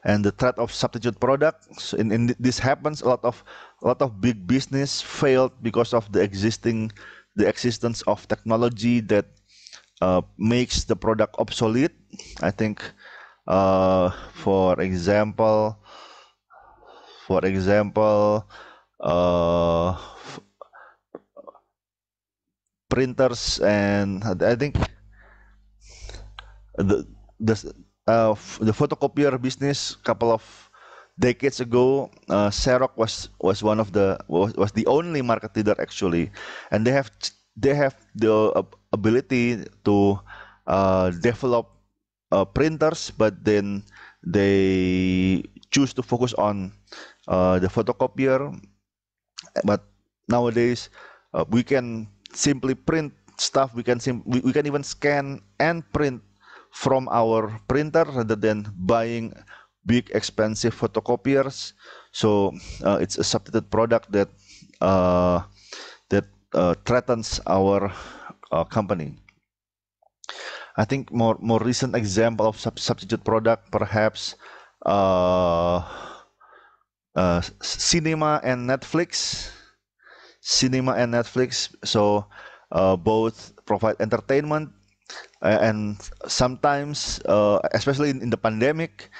And the threat of substitute products. so in, in this happens a lot of a lot of big business failed because of the existing the existence of technology that uh, makes the product obsolete. I think, uh, for example, for example, uh, printers and I think the the uh, the photocopier business couple of decades ago, uh, Xerox was was one of the was, was the only market leader actually, and they have they have the ability to uh, develop uh, printers, but then they choose to focus on uh, the photocopier. But nowadays, uh, we can simply print stuff. We can sim- we, we can even scan and print from our printer rather than buying big expensive photocopiers. So uh, it's a substitute product that uh, that uh, threatens our uh, company. I think more more recent example of sub substitute product perhaps uh, uh, cinema and Netflix. Cinema and Netflix. So both provide entertainment and sometimes, especially in, in the pandemic,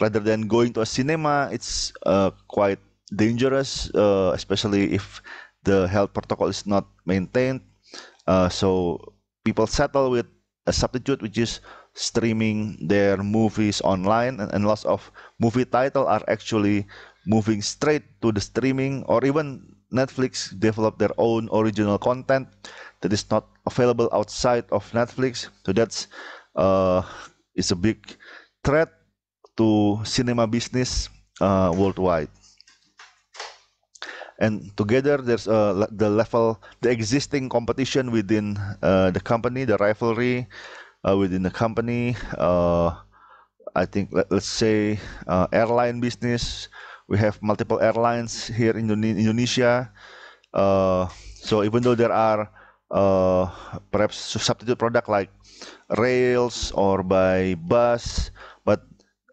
rather than going to a cinema it's uh, quite dangerous uh, especially if the health protocol is not maintained uh, so people settle with a substitute which is streaming their movies online and, and lots of movie title are actually moving straight to the streaming or even netflix develop their own original content that is not available outside of netflix so that's uh, it's a big threat to cinema business uh, worldwide. And together, there's uh, the level, the existing competition within uh, the company, the rivalry uh, within the company. Uh, I think let, us say uh, airline business. We have multiple airlines here in Indonesia. so even though there are perhaps substitute product like rails or by bus,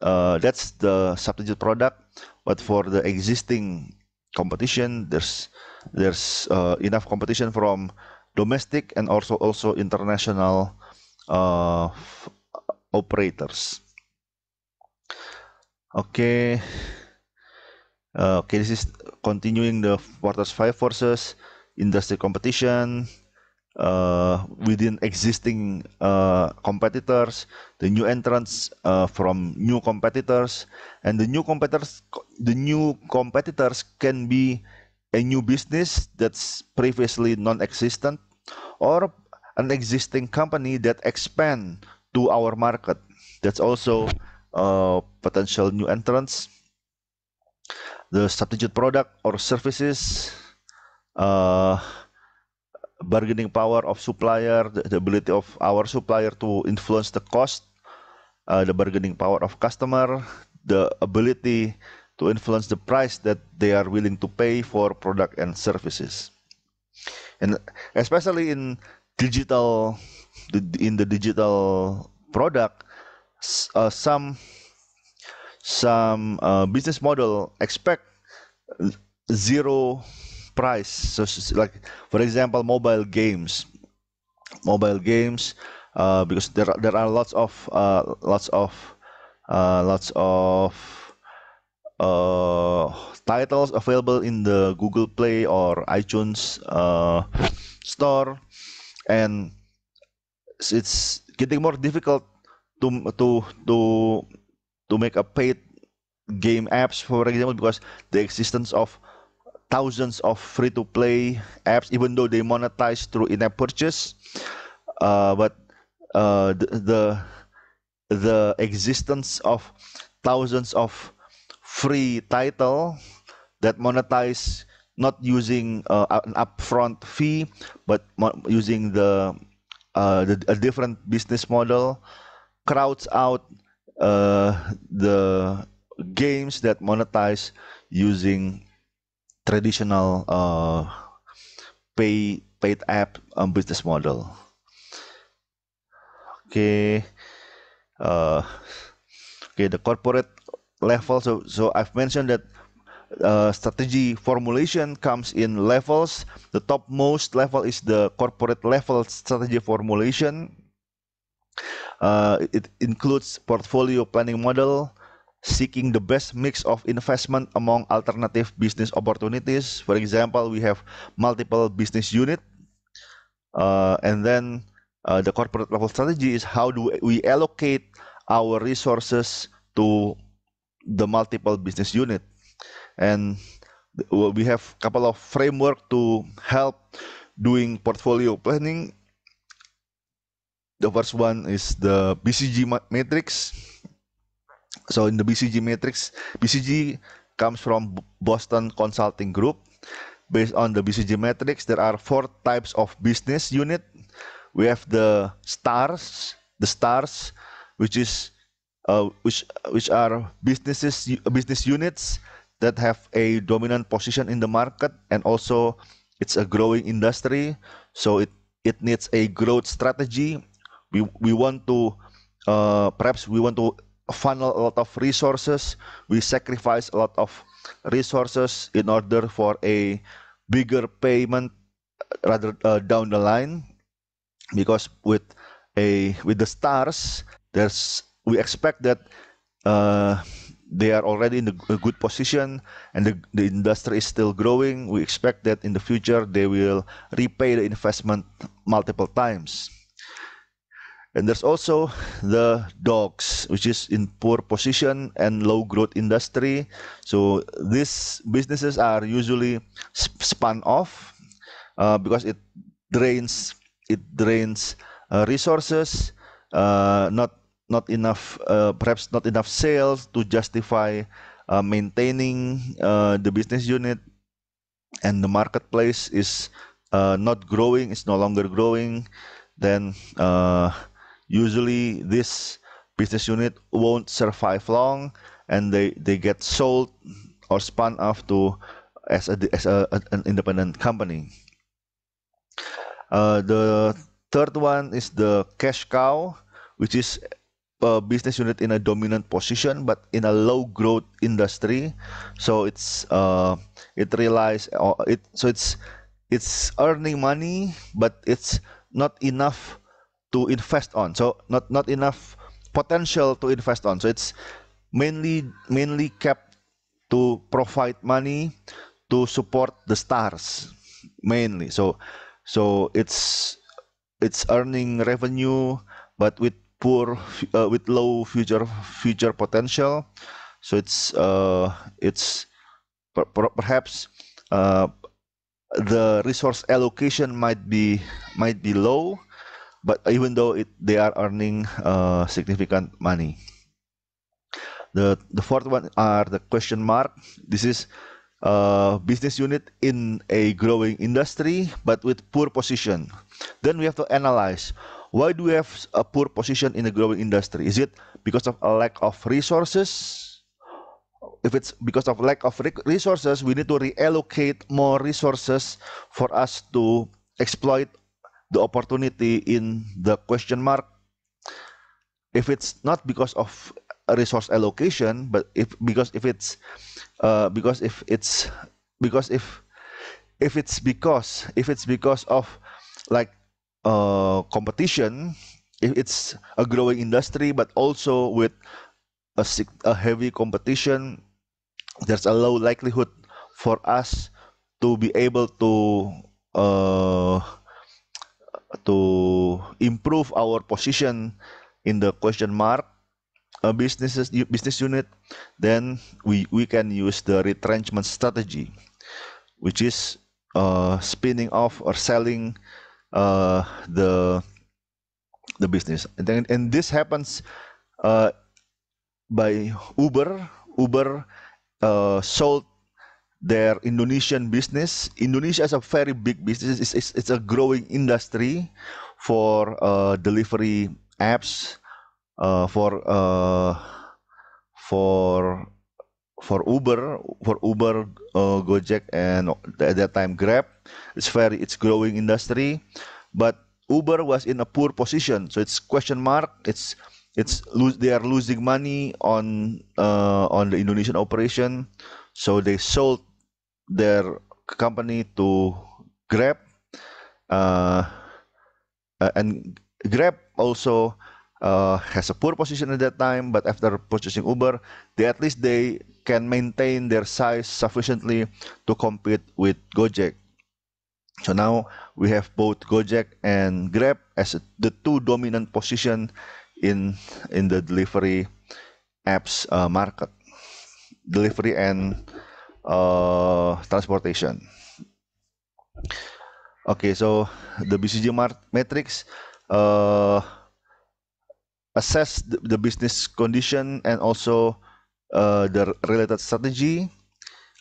uh, that's the substitute product. But for the existing competition, there's there's uh, enough competition from domestic and also also international uh, operators. Okay. okay, this is continuing the quarters five forces industry competition uh, within existing uh, competitors, the new entrants uh, from new competitors, and the new competitors, the new competitors can be a new business that's previously non-existent, or an existing company that expand to our market. That's also a uh, potential new entrants. The substitute product or services. Uh, bargaining power of supplier, the, the ability of our supplier to influence the cost, uh, the bargaining power of customer, the ability to influence the price that they are willing to pay for product and services. And especially in digital, in the digital product, uh, some some uh, business model expect uh, zero price. So like for example, mobile games, mobile games, uh, because there are, there are lots of uh, lots of uh, lots of uh, titles available in the Google Play or iTunes uh, store, and it's getting more difficult to to to to make a paid game apps for example because the existence of thousands of free to play apps, even though they monetize through in app purchase. Uh, but uh, the, the, existence of thousands of free title that monetize not using uh, an upfront fee, but using the, uh, the, a different business model, crowds out uh, the games that monetize using traditional uh, pay paid app um, business model. Okay. Uh, okay, the corporate level. So, so I've mentioned that uh, strategy formulation comes in levels. The topmost level is the corporate level strategy formulation. Uh, it includes portfolio planning model, seeking the best mix of investment among alternative business opportunities. For example, we have multiple business unit. Uh, and then uh, the corporate level strategy is how do we allocate our resources to the multiple business unit. And we have a couple of framework to help doing portfolio planning. The first one is the BCG matrix so in the BCG matrix, BCG comes from Boston Consulting Group. Based on the BCG matrix, there are four types of business unit. We have the stars, the stars, which is uh, which which are businesses business units that have a dominant position in the market and also it's a growing industry so it it needs a growth strategy we we want to uh, perhaps we want to funnel a lot of resources, we sacrifice a lot of resources in order for a bigger payment uh, rather uh, down the line because with a with the stars there's we expect that uh, they are already in a good position and the, the industry is still growing we expect that in the future they will repay the investment multiple times and there's also the dogs, which is in poor position and low growth industry. So these businesses are usually spun off uh, because it drains it drains uh, resources, uh, not not enough uh, perhaps not enough sales to justify uh, maintaining uh, the business unit, and the marketplace is not growing. It's no longer growing. Then usually this business unit won't survive long and they, they get sold or spun off to as, a, as a, an independent company. Uh, the third one is the cash cow, which is a business unit in a dominant position but in a low growth industry. So it's uh, it relies it so it's it's earning money but it's not enough to invest on. So not not enough potential to invest on. So it's mainly mainly kept to provide money to support the stars mainly. So so it's it's earning revenue but with poor uh, with low future future potential. So it's uh, it's per perhaps uh, the resource allocation might be might be low but even though it, they are earning uh, significant money. The, the fourth one are the question mark. This is a uh, business unit in a growing industry but with poor position. Then we have to analyze why do we have a poor position in a growing industry? Is it because of a lack of resources? If it's because of lack of resources, we need to reallocate more resources for us to exploit the opportunity in the question mark if it's not because of resource allocation but if because if it's uh, because if it's because if if it's because if it's because of like uh, competition if it's a growing industry but also with a, a heavy competition there's a low likelihood for us to be able to uh, to improve our position in the question mark a businesses business unit then we we can use the retrenchment strategy which is uh, spinning off or selling uh, the the business and, then, and this happens uh, by Uber Uber uh, sold their Indonesian business. Indonesia is a very big business. It's, it's, it's a growing industry for uh, delivery apps, uh, for uh, for for Uber, for Uber, uh, Gojek, and at that time Grab. It's very it's growing industry, but Uber was in a poor position. So it's question mark. It's it's they are losing money on uh, on the Indonesian operation so they sold their company to Grab, uh, uh, and Grab also uh, has a poor position at that time. But after purchasing Uber, they at least they can maintain their size sufficiently to compete with Gojek. So now we have both Gojek and Grab as the two dominant position in in the delivery apps uh, market, delivery and uh, transportation. Okay, so the BCG matrix uh, assess the, the, business condition and also uh, the related strategy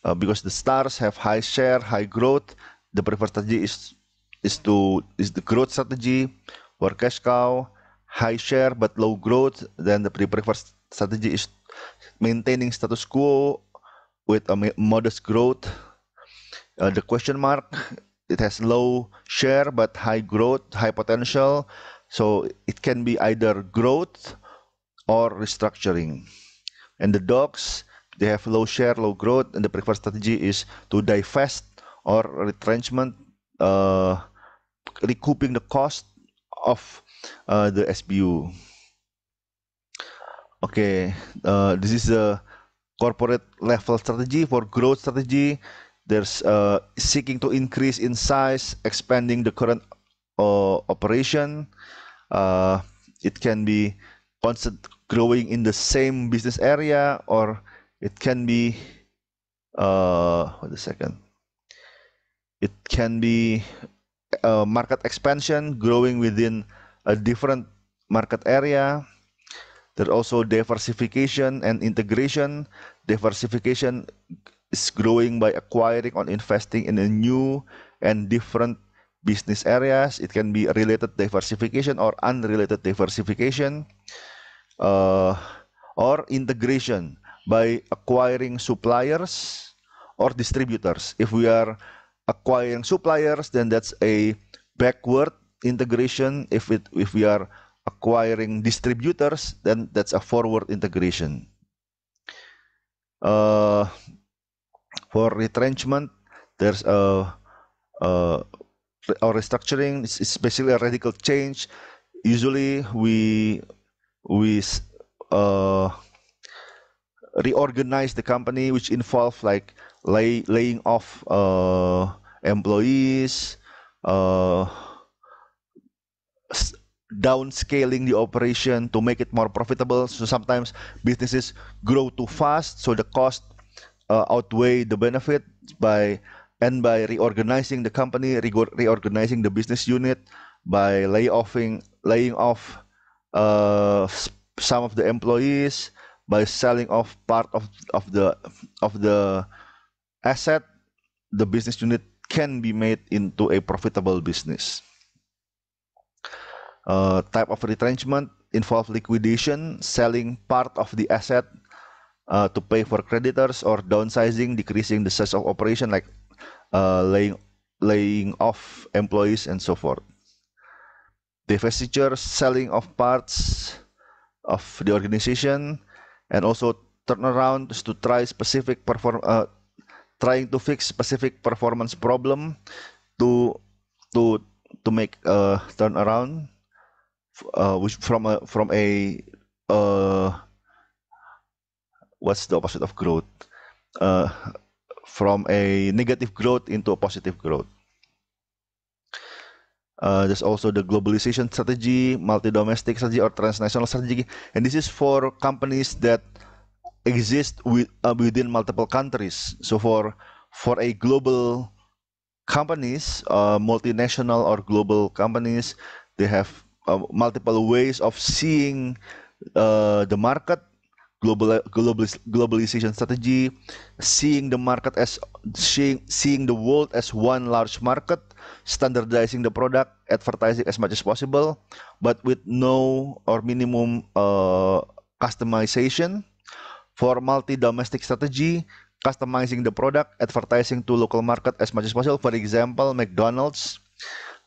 uh, because the stars have high share, high growth. The preferred strategy is is to is the growth strategy, for cash cow high share but low growth. Then the preferred strategy is maintaining status quo with a modest growth. Uh, the question mark, it has low share but high growth, high potential. So it can be either growth or restructuring. And the dogs, they have low share, low growth, and the preferred strategy is to divest or retrenchment, uh, recouping the cost of uh, the SBU. Okay, uh, this is a corporate level strategy for growth strategy. There's uh, seeking to increase in size, expanding the current uh, operation. Uh, it can be constant growing in the same business area, or it can be uh, wait a second. It can be uh, market expansion, growing within a different market area. There's also diversification and integration. Diversification is growing by acquiring or investing in a new and different business areas. It can be related diversification or unrelated diversification uh, or integration by acquiring suppliers or distributors. If we are acquiring suppliers, then that's a backward integration. If it if we are acquiring distributors, then that's a forward integration uh, for retrenchment there's a, a or restructuring it's, it's basically a radical change usually we we uh, reorganize the company which involve like lay, laying off uh, employees uh, downscaling the operation to make it more profitable. So sometimes businesses grow too fast, so the cost uh, outweigh the benefit by and by reorganizing the company, reorganizing the business unit, by layoffing laying off uh, some of the employees, by selling off part of of the of the asset, the business unit can be made into a profitable business uh, type of retrenchment involve liquidation, selling part of the asset uh, to pay for creditors, or downsizing, decreasing the size of operation, like uh, laying laying off employees and so forth. Divestiture, selling of parts of the organization, and also turnarounds to try specific perform uh, trying to fix specific performance problem to to to make a uh, turnaround uh, which from a from a uh, what's the opposite of growth? Uh, from a negative growth into a positive growth. Uh, there's also the globalization strategy, multi-domestic strategy, or transnational strategy, and this is for companies that exist with, uh, within multiple countries. So for for a global companies, uh, multinational or global companies, they have multiple ways of seeing uh, the market, global global globalization strategy, seeing the market as seeing seeing the world as one large market, standardizing the product, advertising as much as possible, but with no or minimum uh, customization. For multi-domestic strategy, customizing the product, advertising to local market as much as possible. For example, McDonald's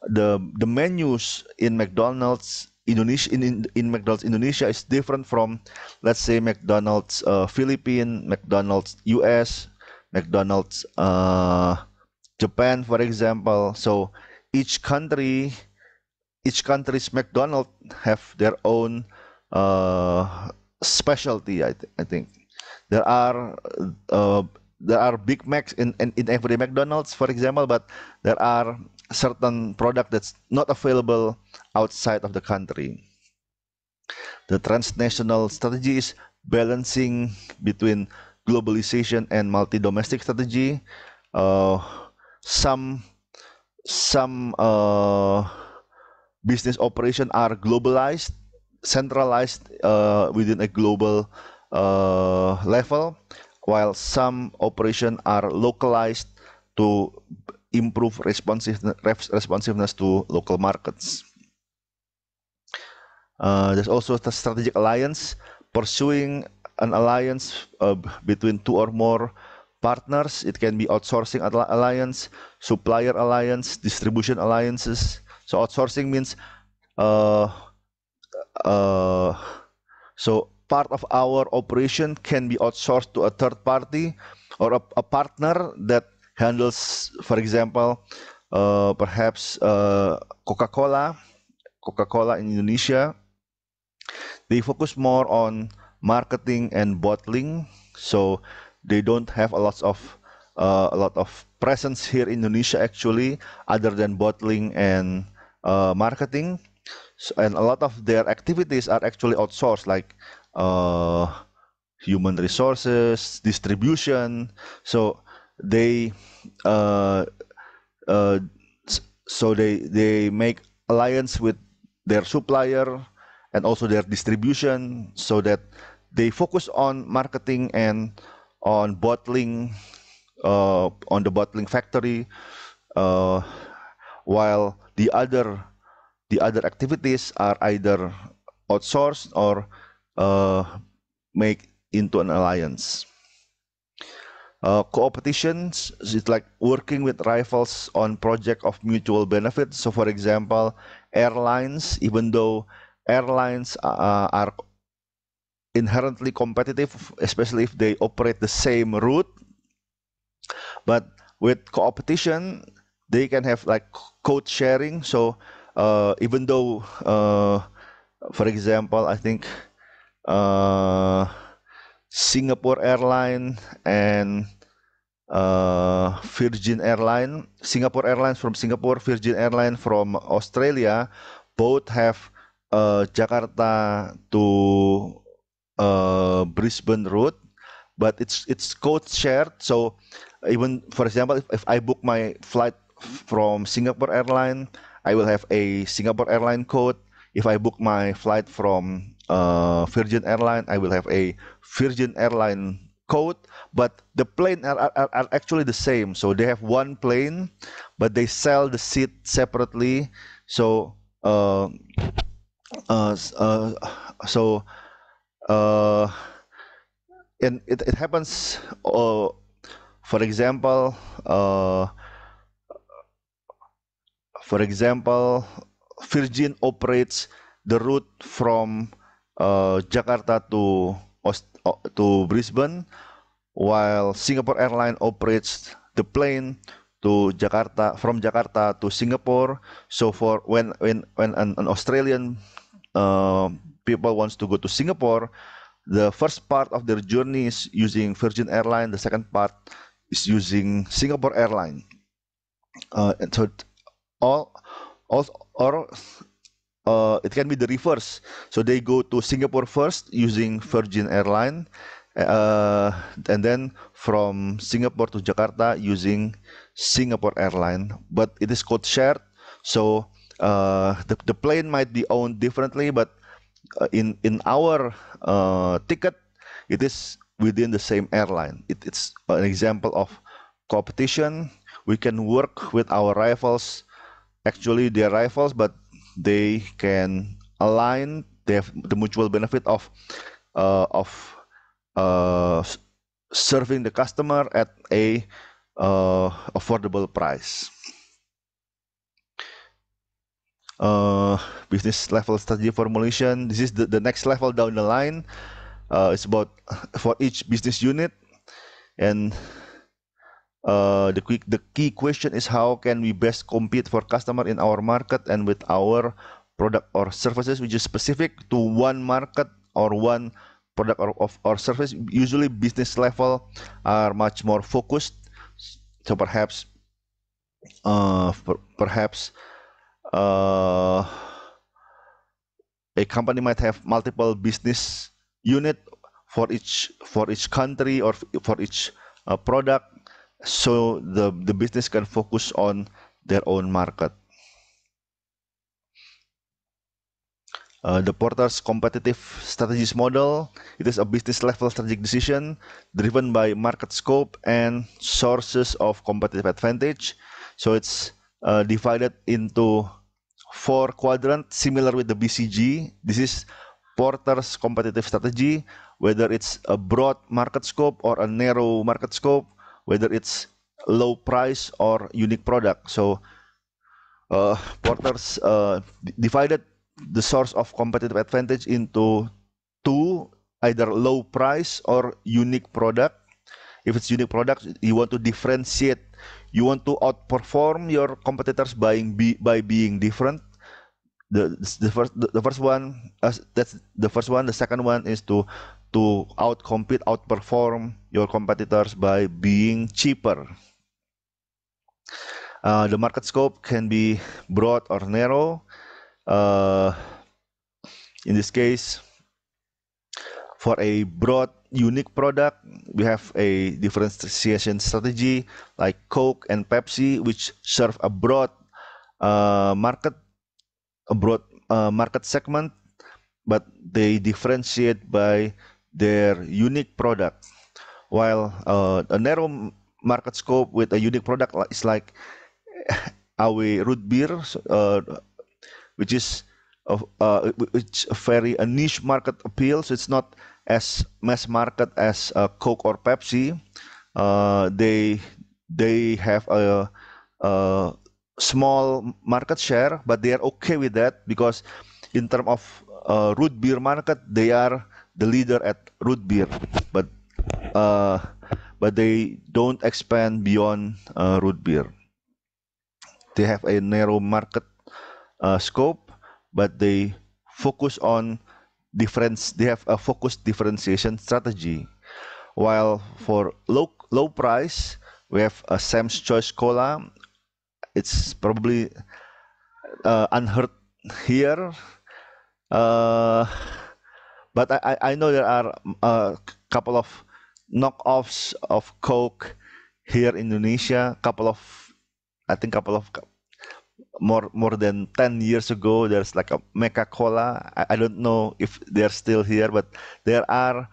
the the menus in McDonald's Indonesia in, in, in McDonald's Indonesia is different from let's say McDonald's uh, Philippine, McDonald's US, McDonald's uh, Japan, for example. So each country, each country's McDonald's have their own uh, specialty. I, th I think there are uh, there are Big Macs in, in, in every McDonald's, for example, but there are certain product that's not available outside of the country. The transnational strategy is balancing between globalization and multi-domestic strategy. Uh, some some uh, business operation are globalized, centralized uh, within a global uh, level, while some operation are localized to improve responsiveness, responsiveness to local markets. Uh, there's also the strategic alliance, pursuing an alliance uh, between two or more partners. It can be outsourcing alliance, supplier alliance, distribution alliances. So outsourcing means uh, uh, so part of our operation can be outsourced to a third party or a, a partner that handles, for example, uh, perhaps uh, Coca-Cola, Coca-Cola in Indonesia. They focus more on marketing and bottling, so they don't have a lot of uh, a lot of presence here in Indonesia actually, other than bottling and uh, marketing. So, and a lot of their activities are actually outsourced, like uh, human resources, distribution. So they uh, uh, so they they make alliance with their supplier and also their distribution so that they focus on marketing and on bottling uh, on the bottling factory uh, while the other the other activities are either outsourced or uh, make into an alliance. Uh, its like working with rivals on project of mutual benefit. So, for example, airlines, even though airlines uh, are inherently competitive, especially if they operate the same route, but with co they can have like code sharing. So, uh, even though, uh, for example, I think. Uh, Singapore Airline and uh, Virgin Airlines, Singapore Airlines from Singapore, Virgin Airlines from Australia, both have uh, Jakarta to uh, Brisbane route, but it's it's code shared. So even for example, if, if I book my flight from Singapore Airlines, I will have a Singapore Airline code. If I book my flight from uh, Virgin Airline, I will have a Virgin Airline code but the plane are, are, are actually the same so they have one plane but they sell the seat separately so uh, uh, uh so uh, and it, it happens uh, for example uh, for example Virgin operates the route from uh, Jakarta to uh, to Brisbane while Singapore Airlines operates the plane to Jakarta from Jakarta to Singapore. So for when when when an, an Australian uh, people wants to go to Singapore, the first part of their journey is using Virgin Airline. The second part is using Singapore Airline. Uh, and so all, all or uh, it can be the reverse. So they go to Singapore first using Virgin Airline, uh, and then from Singapore to Jakarta using Singapore airline but it is code shared so uh, the, the plane might be owned differently but uh, in in our uh, ticket it is within the same airline it, it's an example of competition we can work with our rivals actually their rivals but they can align they have the mutual benefit of uh, of uh, serving the customer at a uh, affordable price. Uh, business level strategy formulation. This is the, the next level down the line. Uh, it's about for each business unit, and uh, the quick the key question is how can we best compete for customer in our market and with our product or services which is specific to one market or one product or, of, or service usually business level are much more focused so perhaps uh, per perhaps uh, a company might have multiple business unit for each for each country or for each uh, product so the the business can focus on their own market Uh, the Porter's competitive strategies model. It is a business level strategic decision driven by market scope and sources of competitive advantage. So it's uh, divided into four quadrants, similar with the BCG. This is Porter's competitive strategy, whether it's a broad market scope or a narrow market scope, whether it's low price or unique product. So uh, Porter's uh, divided the source of competitive advantage into two either low price or unique product if it's unique product you want to differentiate you want to outperform your competitors buying be, by being different the, the first the, the first one uh, that's the first one the second one is to to outcompete outperform your competitors by being cheaper uh, the market scope can be broad or narrow uh, in this case, for a broad unique product, we have a differentiation strategy like Coke and Pepsi, which serve a broad uh, market, a broad uh, market segment, but they differentiate by their unique product. While a narrow market scope with a unique product is like our root beer, which is a, uh, a very a niche market appeal. So it's not as mass market as uh, Coke or Pepsi. Uh, they they have a, a, small market share, but they are okay with that because in terms of uh, root beer market, they are the leader at root beer, but uh, but they don't expand beyond uh, root beer. They have a narrow market uh, scope, but they focus on difference. They have a focused differentiation strategy. While for low low price, we have a Sam's Choice Cola. It's probably uh, unheard here. Uh, but I, I know there are a uh, couple of knockoffs of Coke here in Indonesia. Couple of, I think couple of more more than 10 years ago there's like a Mecca cola I, I, don't know if they're still here but there are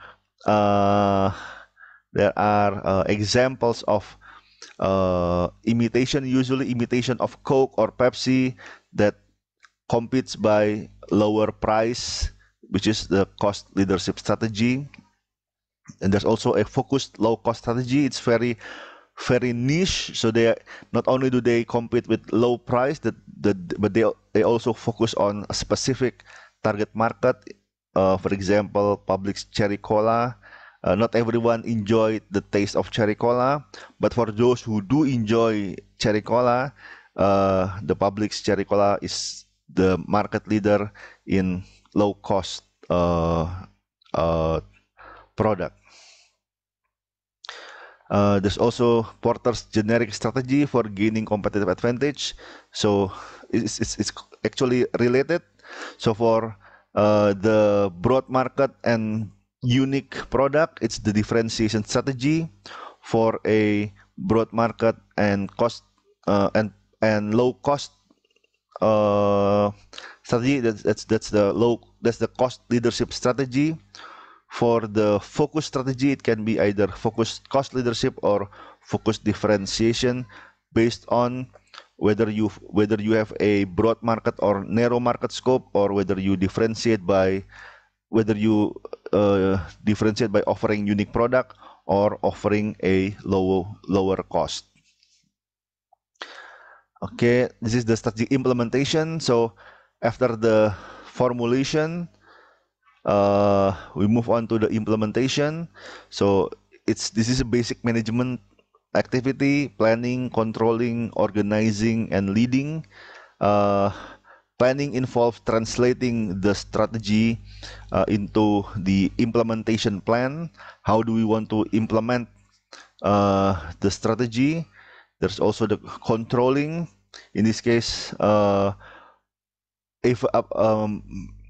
uh, there are uh, examples of uh, imitation usually imitation of coke or pepsi that competes by lower price which is the cost leadership strategy and there's also a focused low cost strategy it's very very niche. So they not only do they compete with low price, that but they they also focus on a specific target market. Uh, for example, Publix cherry cola. Uh, not everyone enjoyed the taste of cherry cola, but for those who do enjoy cherry cola, uh, the Publix cherry cola is the market leader in low cost uh, uh product. Uh, there's also Porter's generic strategy for gaining competitive advantage. So it's, it's, it's actually related. So for uh, the broad market and unique product, it's the differentiation strategy. For a broad market and cost uh, and and low cost uh, strategy, that's, that's that's the low that's the cost leadership strategy for the focus strategy it can be either focused cost leadership or focused differentiation based on whether you whether you have a broad market or narrow market scope or whether you differentiate by whether you uh, differentiate by offering unique product or offering a low lower cost okay this is the strategy implementation so after the formulation uh, we move on to the implementation. So it's this is a basic management activity, planning, controlling, organizing, and leading. Uh, planning involves translating the strategy uh, into the implementation plan. How do we want to implement uh, the strategy? There's also the controlling. In this case, uh, if uh, um,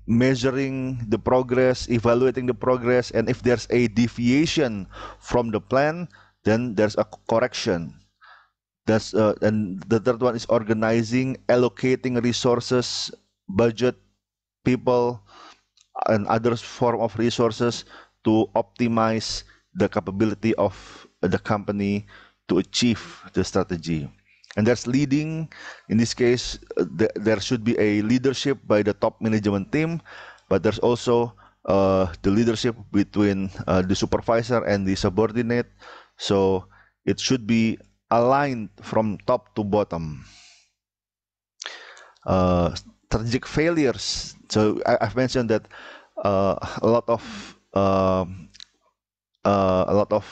measuring the progress, evaluating the progress, and if there's a deviation from the plan, then there's a correction. That's uh, and the third one is organizing, allocating resources, budget, people, and other form of resources to optimize the capability of the company to achieve the strategy and that's leading in this case uh, th there should be a leadership by the top management team but there's also uh, the leadership between uh, the supervisor and the subordinate so it should be aligned from top to bottom uh, strategic failures so I, have mentioned that uh, a lot of um, uh, a lot of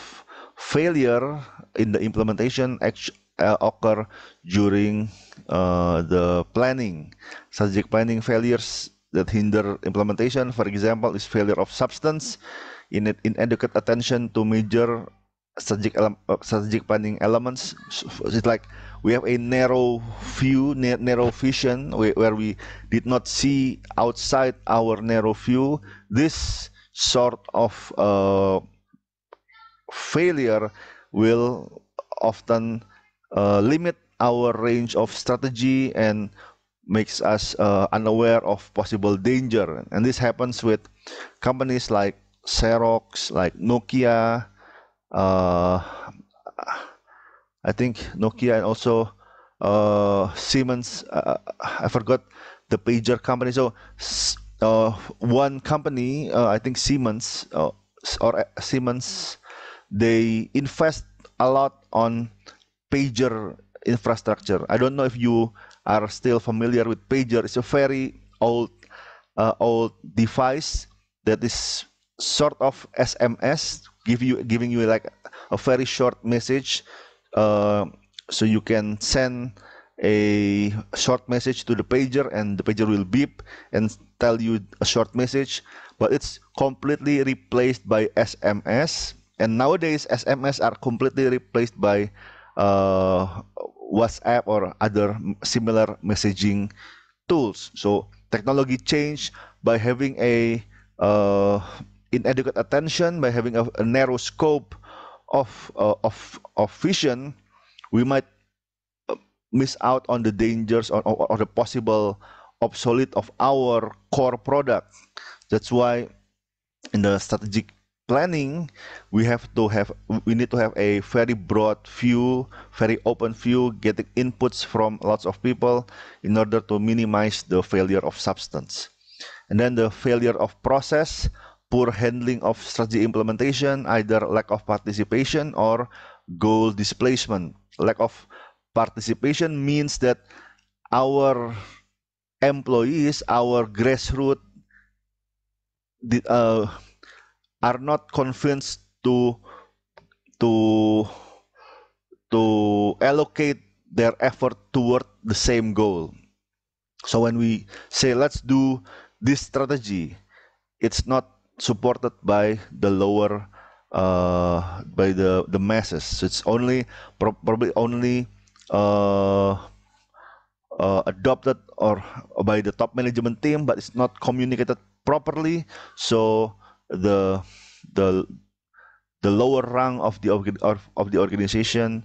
failure in the implementation uh, occur during uh, the planning. Strategic planning failures that hinder implementation, for example, is failure of substance, in inadequate attention to major strategic uh, strategic planning elements. It's like we have a narrow view, narrow vision, where we did not see outside our narrow view. This sort of uh, failure will often uh, limit our range of strategy and makes us uh, unaware of possible danger. And this happens with companies like Xerox, like Nokia. Uh, I think Nokia and also uh, Siemens. Uh, I forgot the pager company. So uh, one company, uh, I think Siemens or Siemens, they invest a lot on pager infrastructure. I don't know if you are still familiar with pager. It's a very old uh, old device that is sort of SMS, give you giving you like a very short message, uh, so you can send a short message to the pager and the pager will beep and tell you a short message but it's completely replaced by sms and nowadays sms are completely replaced by uh, WhatsApp or other similar messaging tools. So technology change by having a uh, inadequate attention, by having a, a narrow scope of, uh, of, of vision, we might uh, miss out on the dangers or, or, or the possible obsolete of our core product. That's why in the strategic planning, we have to have we need to have a very broad view, very open view, getting inputs from lots of people in order to minimize the failure of substance. And then the failure of process, poor handling of strategy implementation, either lack of participation or goal displacement. Lack of participation means that our employees, our grassroots, the, uh, are not convinced to to to allocate their effort toward the same goal. So when we say let's do this strategy, it's not supported by the lower uh, by the the masses. So it's only probably only uh, uh, adopted or by the top management team, but it's not communicated properly. So the the the lower rank of the of, of the organization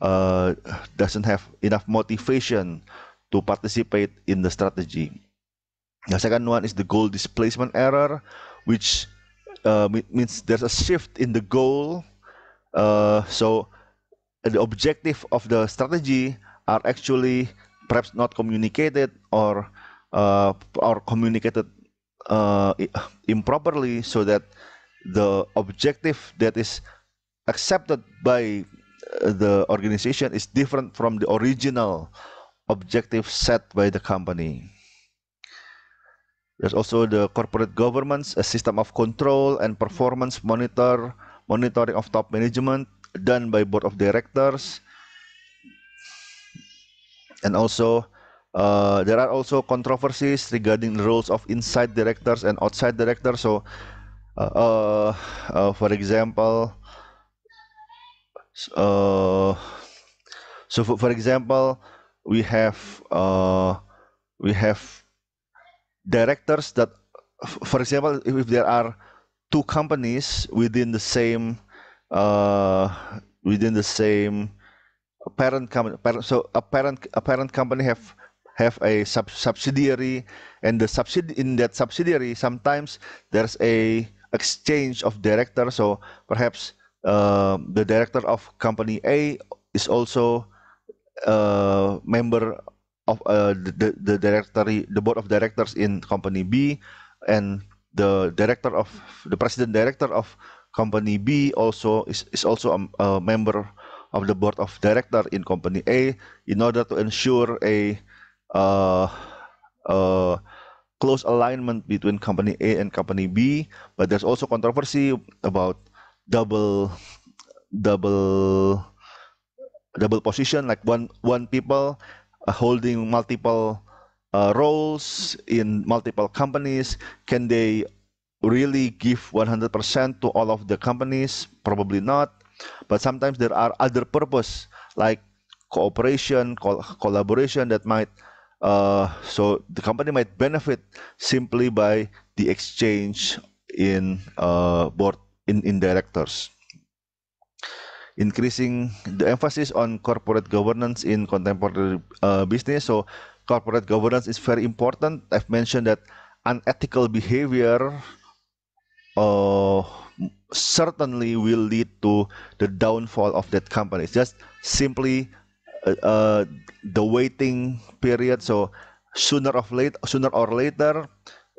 uh, doesn't have enough motivation to participate in the strategy. The second one is the goal displacement error, which uh, means there's a shift in the goal. Uh, so the objective of the strategy are actually perhaps not communicated or uh, or communicated uh, [sighs] improperly so that the objective that is accepted by uh, the organization is different from the original objective set by the company. There's also the corporate governance, a system of control and performance monitor, monitoring of top management done by board of directors, and also uh, there are also controversies regarding the roles of inside directors and outside directors. So, uh, uh, uh for example, uh, so for, for, example, we have uh, we have directors that, for example, if, if there are two companies within the same within the same parent company, parent, so a parent a parent company have have a sub subsidiary, and the subsidi in that subsidiary sometimes there's a exchange of directors. So perhaps uh, the director of company A is also a uh, member of uh, the, the directory, the board of directors in company B, and the director of the president director of company B also is, is also a, a member of the board of director in company A in order to ensure a uh, uh, close alignment between company A and company B, but there's also controversy about double double double position, like one one people uh, holding multiple uh, roles in multiple companies. Can they really give 100% to all of the companies? Probably not. But sometimes there are other purpose like cooperation, col collaboration that might uh, so the company might benefit simply by the exchange in uh, board in, in directors. Increasing the emphasis on corporate governance in contemporary uh, business. So corporate governance is very important. I've mentioned that unethical behavior uh, certainly will lead to the downfall of that company. It's just simply uh, uh, the waiting period. So sooner of late, sooner or later,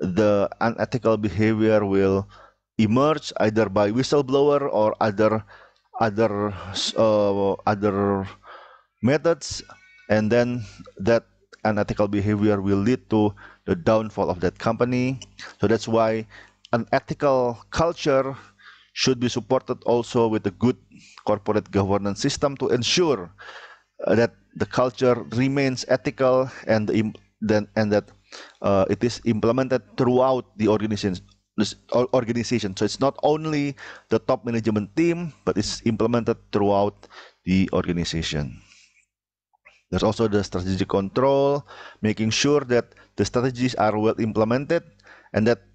the unethical behavior will emerge either by whistleblower or other other uh, other methods, and then that unethical behavior will lead to the downfall of that company. So that's why an ethical culture should be supported also with a good corporate governance system to ensure uh, that the culture remains ethical and then and that uh, it is implemented throughout the organization organization so it's not only the top management team but it's implemented throughout the organization there's also the strategic control making sure that the strategies are well implemented and that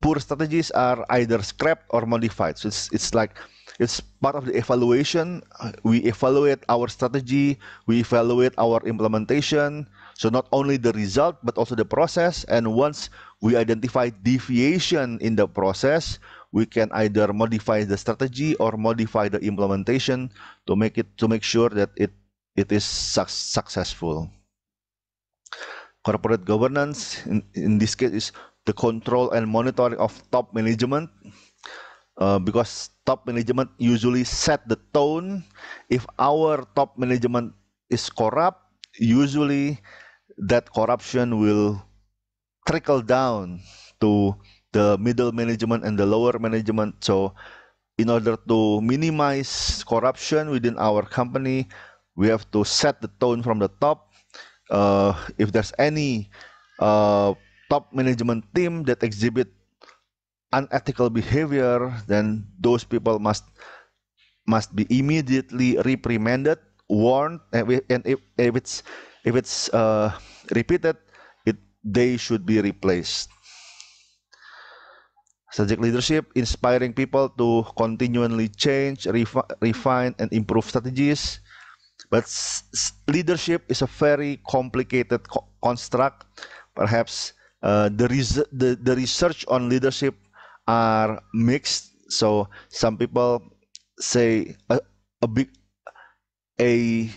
poor strategies are either scrapped or modified so it's, it's like it's part of the evaluation. We evaluate our strategy, we evaluate our implementation. So not only the result, but also the process. And once we identify deviation in the process, we can either modify the strategy or modify the implementation to make it to make sure that it it is su successful. Corporate governance in, in this case is the control and monitoring of top management uh, because top management usually set the tone. If our top management is corrupt, usually that corruption will trickle down to the middle management and the lower management. So, in order to minimize corruption within our company, we have to set the tone from the top. Uh, if there's any uh, top management team that exhibit unethical behavior, then those people must must be immediately reprimanded, warned, and if, if it's if it's uh, repeated, it they should be replaced. Strategic leadership inspiring people to continually change, refi refine, and improve strategies. But leadership is a very complicated co construct. Perhaps uh, the, res the, the research on leadership are mixed. So some people say a, a big a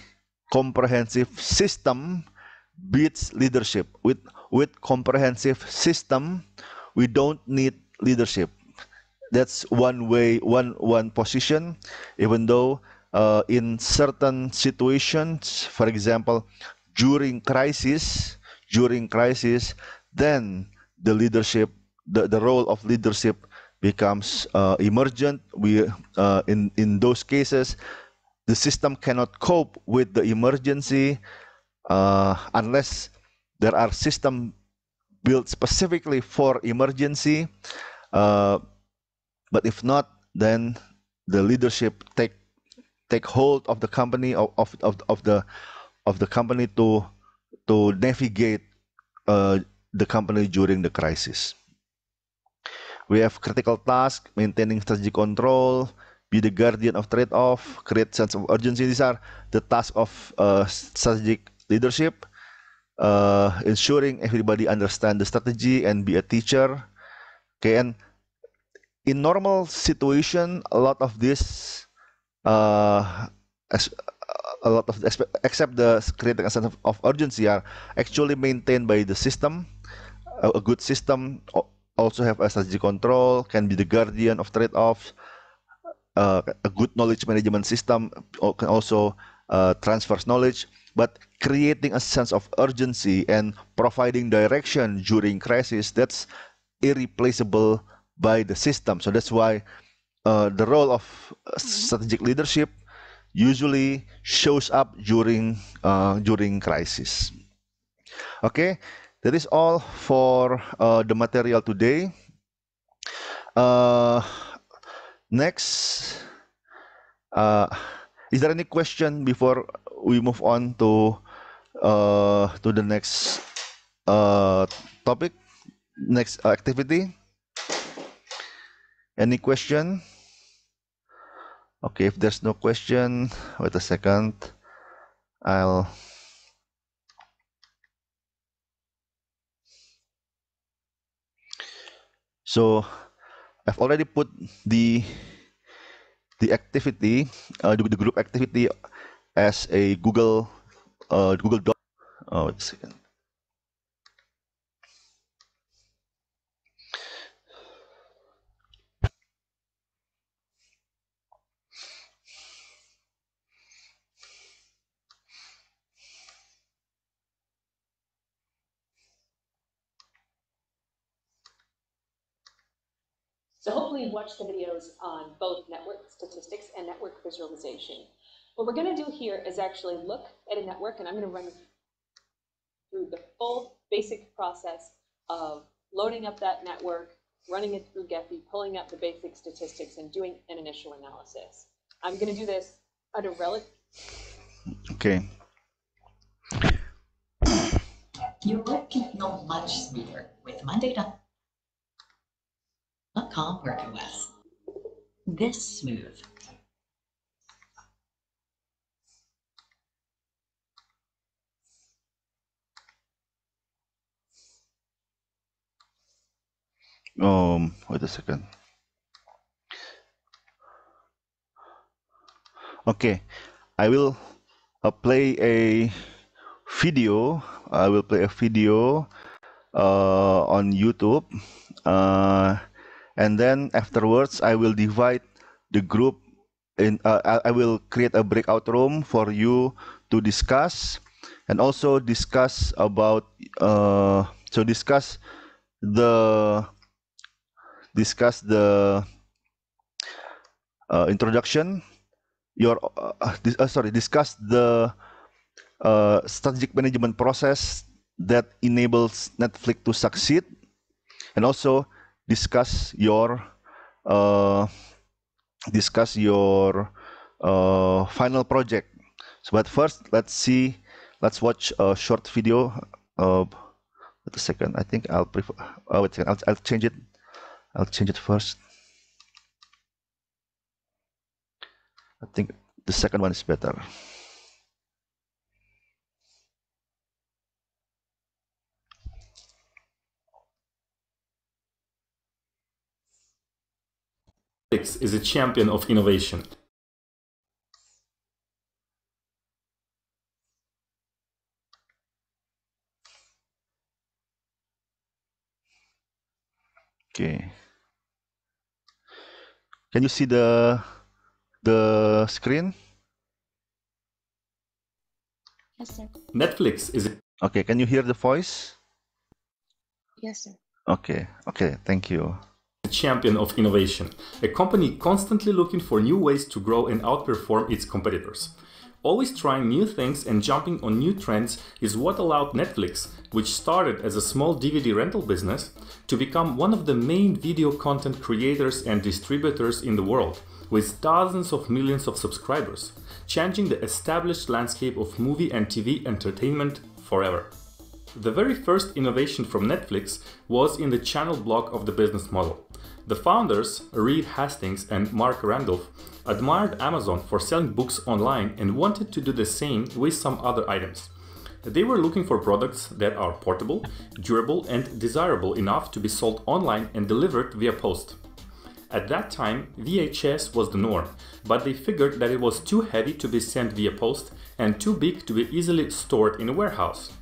comprehensive system beats leadership. With with comprehensive system, we don't need leadership. That's one way, one one position. Even though uh, in certain situations, for example, during crisis, during crisis, then the leadership the, the role of leadership becomes uh, emergent. We uh, in in those cases, the system cannot cope with the emergency uh, unless there are system built specifically for emergency. Uh, but if not, then the leadership take take hold of the company of of, of, of the of the company to to navigate uh, the company during the crisis. We have critical task, maintaining strategic control, be the guardian of trade-off, create sense of urgency. These are the tasks of uh, strategic leadership. Uh, ensuring everybody understand the strategy and be a teacher. Okay, and in normal situation, a lot of this, uh, as, a lot of except the creating a sense of, of, urgency are actually maintained by the system, a, a good system also have SSG control, can be the guardian of trade-offs, uh, a good knowledge management system can also uh, transfers knowledge, but creating a sense of urgency and providing direction during crisis that's irreplaceable by the system. So that's why uh, the role of strategic leadership usually shows up during uh, during crisis. Okay, that is all for uh, the material today. Uh, next, uh, is there any question before we move on to uh, to the next uh, topic, next activity? Any question? Okay, if there's no question, wait a second. I'll so I've already put the the activity uh, the, the group activity as a Google uh, Google Doc. Oh, wait a second. So hopefully you've watched the videos on both network statistics and network visualization. What we're going to do here is actually look at a network, and I'm going to run through the full basic process of loading up that network, running it through Gephi, pulling up the basic statistics, and doing an initial analysis. I'm going to do this under relic. Okay. You're looking no much sweeter with Monday.com calm working with This smooth. Um, wait a second. Okay, I will uh, play a video. I will play a video uh, on YouTube. Uh, and then afterwards I will divide the group in uh, I will create a breakout room for you to discuss and also discuss about uh, so discuss the discuss the uh, introduction your uh, uh, sorry discuss the uh, strategic management process that enables Netflix to succeed and also discuss your uh, discuss your uh, final project. So, but first, let's see. Let's watch a short video. Uh, wait a second. I think I'll prefer. Oh, wait a second. I'll, I'll change it. I'll change it first. I think the second one is better. is a champion of innovation. Okay. Can you see the the screen? Yes, sir. Netflix is it? Okay, can you hear the voice? Yes, sir. Okay, okay, thank you champion of innovation, a company constantly looking for new ways to grow and outperform its competitors. Always trying new things and jumping on new trends is what allowed Netflix, which started as a small DVD rental business, to become one of the main video content creators and distributors in the world, with thousands of millions of subscribers, changing the established landscape of movie and TV entertainment forever. The very first innovation from Netflix was in the channel block of the business model. The founders, Reed Hastings and Mark Randolph, admired Amazon for selling books online and wanted to do the same with some other items. They were looking for products that are portable, durable, and desirable enough to be sold online and delivered via post. At that time, VHS was the norm, but they figured that it was too heavy to be sent via post and too big to be easily stored in a warehouse.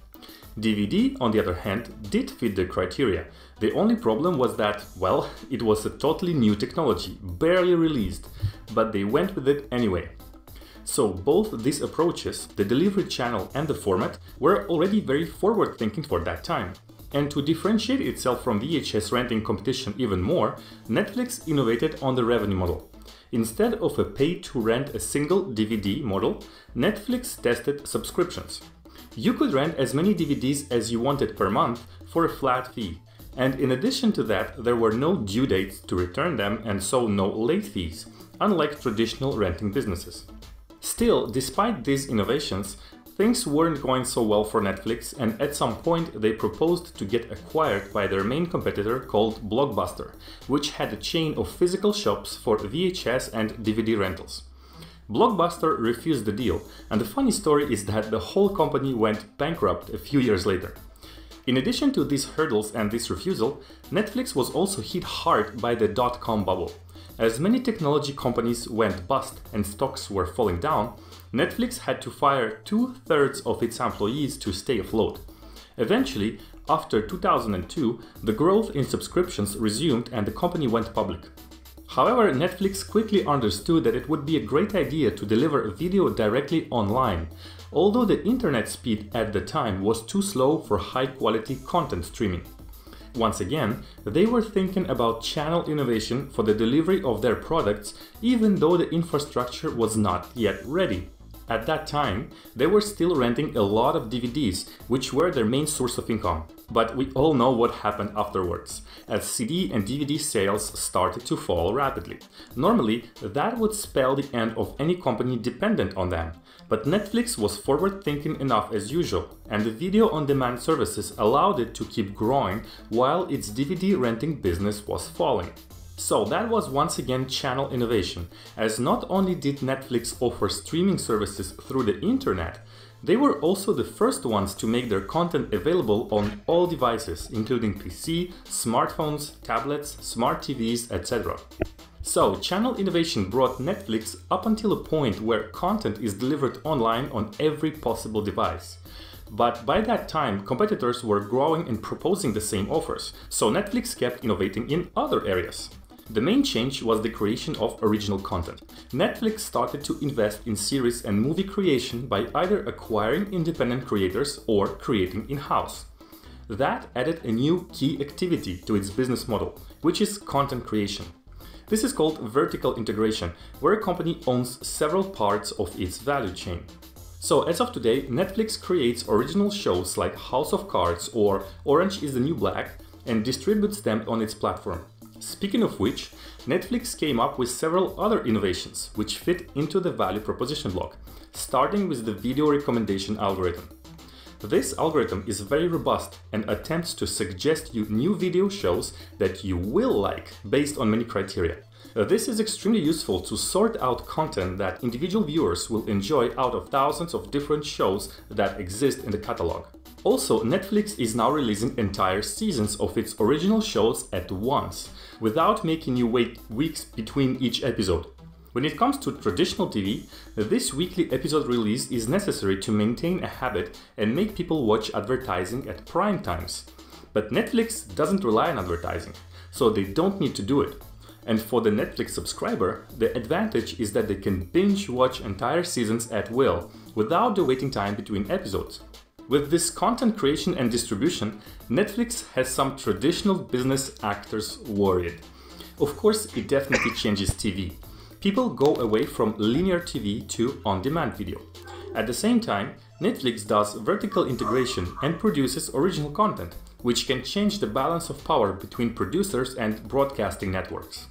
DVD, on the other hand, did fit the criteria. The only problem was that, well, [laughs] it was a totally new technology, barely released, but they went with it anyway. So both these approaches, the delivery channel and the format, were already very forward-thinking for that time. And to differentiate itself from VHS renting competition even more, Netflix innovated on the revenue model. Instead of a pay-to-rent a single DVD model, Netflix tested subscriptions. You could rent as many DVDs as you wanted per month for a flat fee. And in addition to that, there were no due dates to return them and so no late fees, unlike traditional renting businesses. Still, despite these innovations, things weren't going so well for Netflix and at some point they proposed to get acquired by their main competitor called Blockbuster, which had a chain of physical shops for VHS and DVD rentals. Blockbuster refused the deal, and the funny story is that the whole company went bankrupt a few years later. In addition to these hurdles and this refusal, Netflix was also hit hard by the dot-com bubble. As many technology companies went bust and stocks were falling down, Netflix had to fire two-thirds of its employees to stay afloat. Eventually, after 2002, the growth in subscriptions resumed and the company went public. However, Netflix quickly understood that it would be a great idea to deliver video directly online, although the internet speed at the time was too slow for high-quality content streaming. Once again, they were thinking about channel innovation for the delivery of their products even though the infrastructure was not yet ready. At that time, they were still renting a lot of DVDs, which were their main source of income. But we all know what happened afterwards, as CD and DVD sales started to fall rapidly. Normally, that would spell the end of any company dependent on them. But Netflix was forward-thinking enough as usual, and the video-on-demand services allowed it to keep growing while its DVD renting business was falling. So that was once again channel innovation, as not only did Netflix offer streaming services through the internet, they were also the first ones to make their content available on all devices, including PC, smartphones, tablets, smart TVs, etc. So, channel innovation brought Netflix up until a point where content is delivered online on every possible device. But by that time, competitors were growing and proposing the same offers, so Netflix kept innovating in other areas. The main change was the creation of original content. Netflix started to invest in series and movie creation by either acquiring independent creators or creating in-house. That added a new key activity to its business model, which is content creation. This is called vertical integration, where a company owns several parts of its value chain. So as of today, Netflix creates original shows like House of Cards or Orange is the New Black and distributes them on its platform. Speaking of which, Netflix came up with several other innovations which fit into the value proposition block, starting with the video recommendation algorithm. This algorithm is very robust and attempts to suggest you new video shows that you will like based on many criteria. Uh, this is extremely useful to sort out content that individual viewers will enjoy out of thousands of different shows that exist in the catalog. Also, Netflix is now releasing entire seasons of its original shows at once, without making you wait weeks between each episode. When it comes to traditional TV, this weekly episode release is necessary to maintain a habit and make people watch advertising at prime times. But Netflix doesn't rely on advertising, so they don't need to do it. And for the Netflix subscriber, the advantage is that they can binge watch entire seasons at will without the waiting time between episodes. With this content creation and distribution, Netflix has some traditional business actors worried. Of course, it definitely changes TV. People go away from linear TV to on-demand video. At the same time, Netflix does vertical integration and produces original content, which can change the balance of power between producers and broadcasting networks.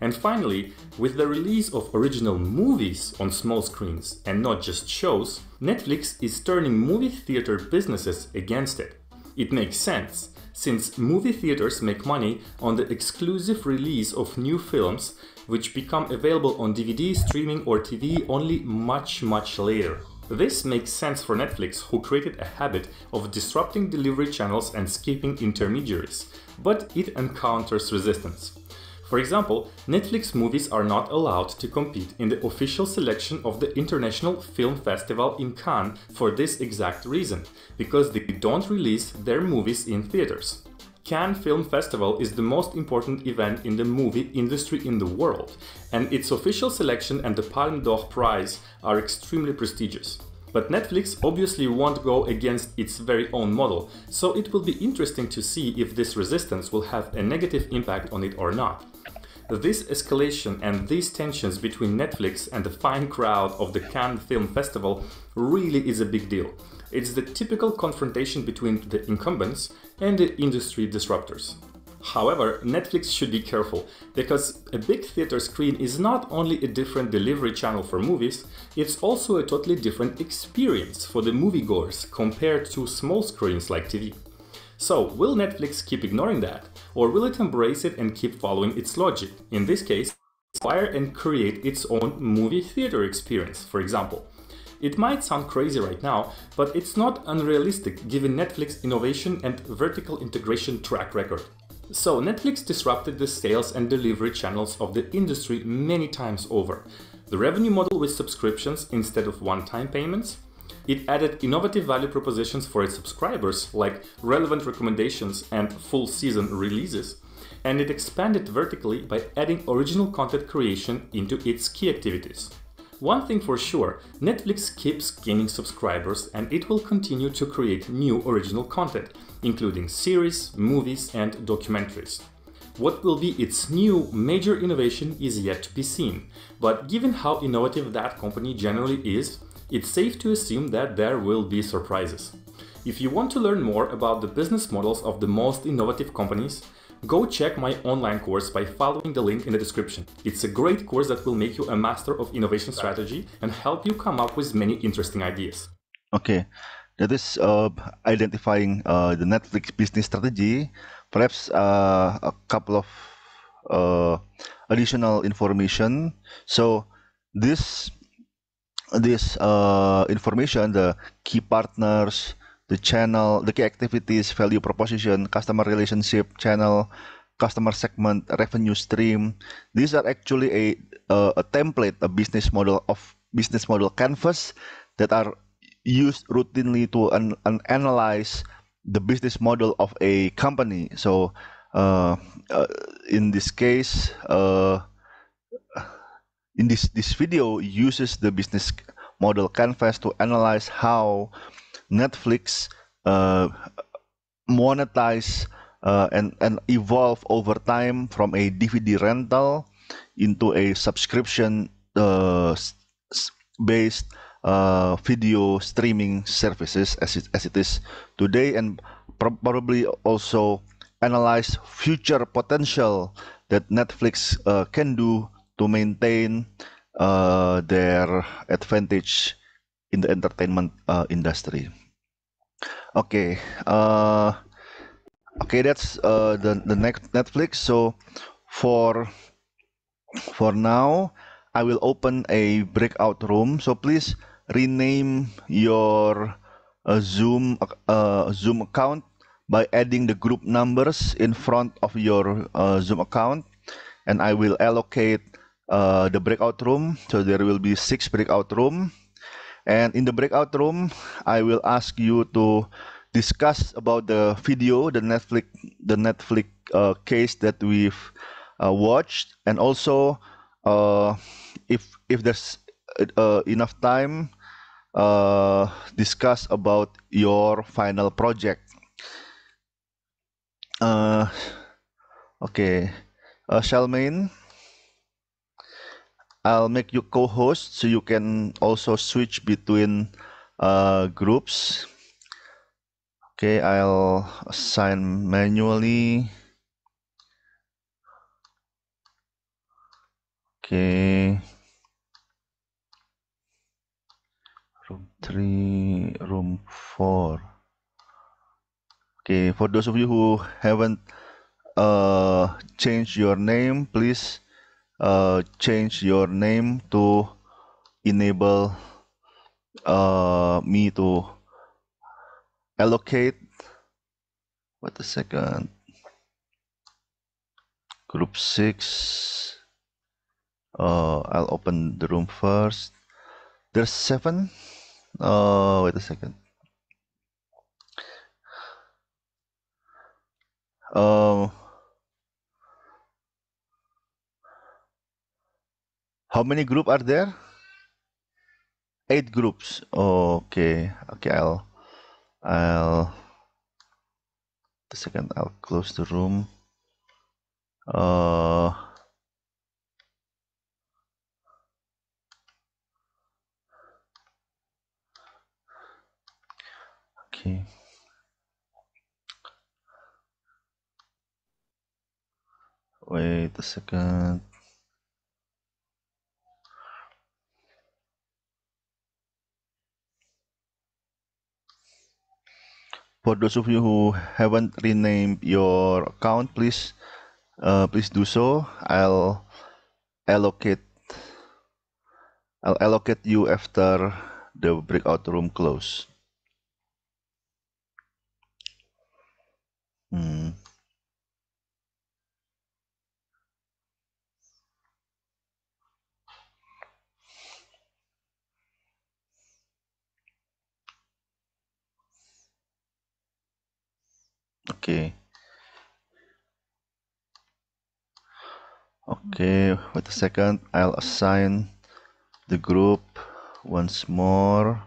And finally, with the release of original movies on small screens and not just shows, Netflix is turning movie theater businesses against it. It makes sense, since movie theaters make money on the exclusive release of new films, which become available on DVD, streaming, or TV only much, much later. This makes sense for Netflix, who created a habit of disrupting delivery channels and skipping intermediaries, but it encounters resistance. For example, Netflix movies are not allowed to compete in the official selection of the International Film Festival in Cannes for this exact reason, because they don't release their movies in theaters. Cannes Film Festival is the most important event in the movie industry in the world, and its official selection and the Palme d'Or prize are extremely prestigious. But Netflix obviously won't go against its very own model, so it will be interesting to see if this resistance will have a negative impact on it or not. This escalation and these tensions between Netflix and the fine crowd of the Cannes Film Festival really is a big deal. It's the typical confrontation between the incumbents and the industry disruptors. However, Netflix should be careful, because a big theater screen is not only a different delivery channel for movies, it's also a totally different experience for the moviegoers compared to small screens like TV. So, will Netflix keep ignoring that? or will it embrace it and keep following its logic? In this case, inspire and create its own movie theater experience, for example. It might sound crazy right now, but it's not unrealistic given Netflix innovation and vertical integration track record. So Netflix disrupted the sales and delivery channels of the industry many times over. The revenue model with subscriptions instead of one-time payments, it added innovative value propositions for its subscribers, like relevant recommendations and full season releases. And it expanded vertically by adding original content creation into its key activities. One thing for sure, Netflix keeps gaining subscribers and it will continue to create new original content, including series, movies and documentaries. What will be its new major innovation is yet to be seen, but given how innovative that company generally is, it's safe to assume that there will be surprises. If you want to learn more about the business models of the most innovative companies, go check my online course by following the link in the description. It's a great course that will make you a master of innovation strategy and help you come up with many interesting ideas. Okay, that is uh, identifying uh, the Netflix business strategy. Perhaps uh, a couple of uh, additional information. So this this uh, information, the key partners, the channel, the key activities, value proposition, customer relationship, channel, customer segment, revenue stream. These are actually a, a, uh, a template, a business model of business model canvas that are used routinely to an, an analyze the business model of a company. So uh, uh, in this case, uh, in this this video uses the business model canvas to analyze how Netflix uh, monetize uh, and and evolve over time from a DVD rental into a subscription uh, based uh, video streaming services as it, as it is today and probably also analyze future potential that Netflix uh, can do to maintain uh, their advantage in the entertainment uh, industry. Okay, uh, okay, that's uh, the the next Netflix. So for for now, I will open a breakout room. So please rename your uh, Zoom uh, Zoom account by adding the group numbers in front of your Zoom account, and I will allocate uh, the breakout room. So there will be six breakout room. And in the breakout room, I will ask you to discuss about the video, the Netflix, the Netflix uh, case that we've uh, watched, and also uh, if if there's uh, uh, enough time, uh, discuss about your final project. okay, uh, Shalmaine. I'll make you co-host so you can also switch between uh, groups. Okay, I'll assign manually. Okay. Room 3, room 4. Okay, for those of you who haven't uh, changed your name, please uh, change your name to enable uh, me to allocate what a second group 6 uh, I'll open the room first there's 7 uh, wait a second uh, How many group are there? Eight groups. Okay. Okay, I'll I'll the second I'll close the room. Uh Okay. Wait a second. for those of you who haven't renamed your account please uh, please do so I'll allocate I'll allocate you after the breakout room close hmm. Okay. Okay, wait a second. I'll assign the group once more.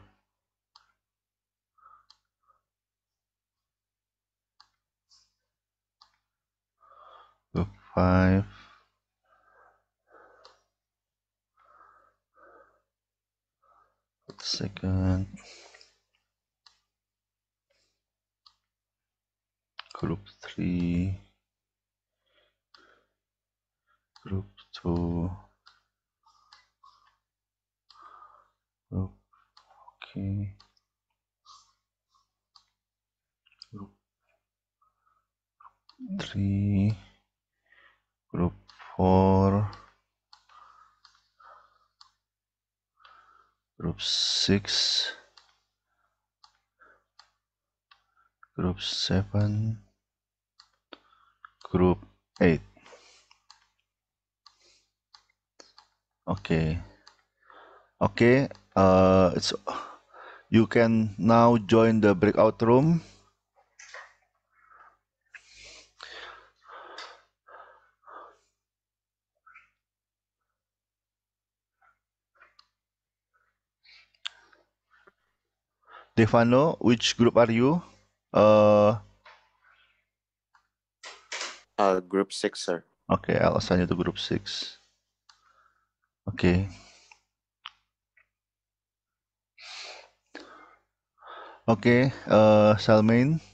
Group 5. Wait a second. group 3 group 2 group okay group 3 group 4 group 6 group 7 group 8 okay okay uh, it's, you can now join the breakout room Devano, which group are you? Uh, uh, group six, sir. Oke, okay, alasannya itu group six. Oke. Okay. Oke, okay, uh, Salmain.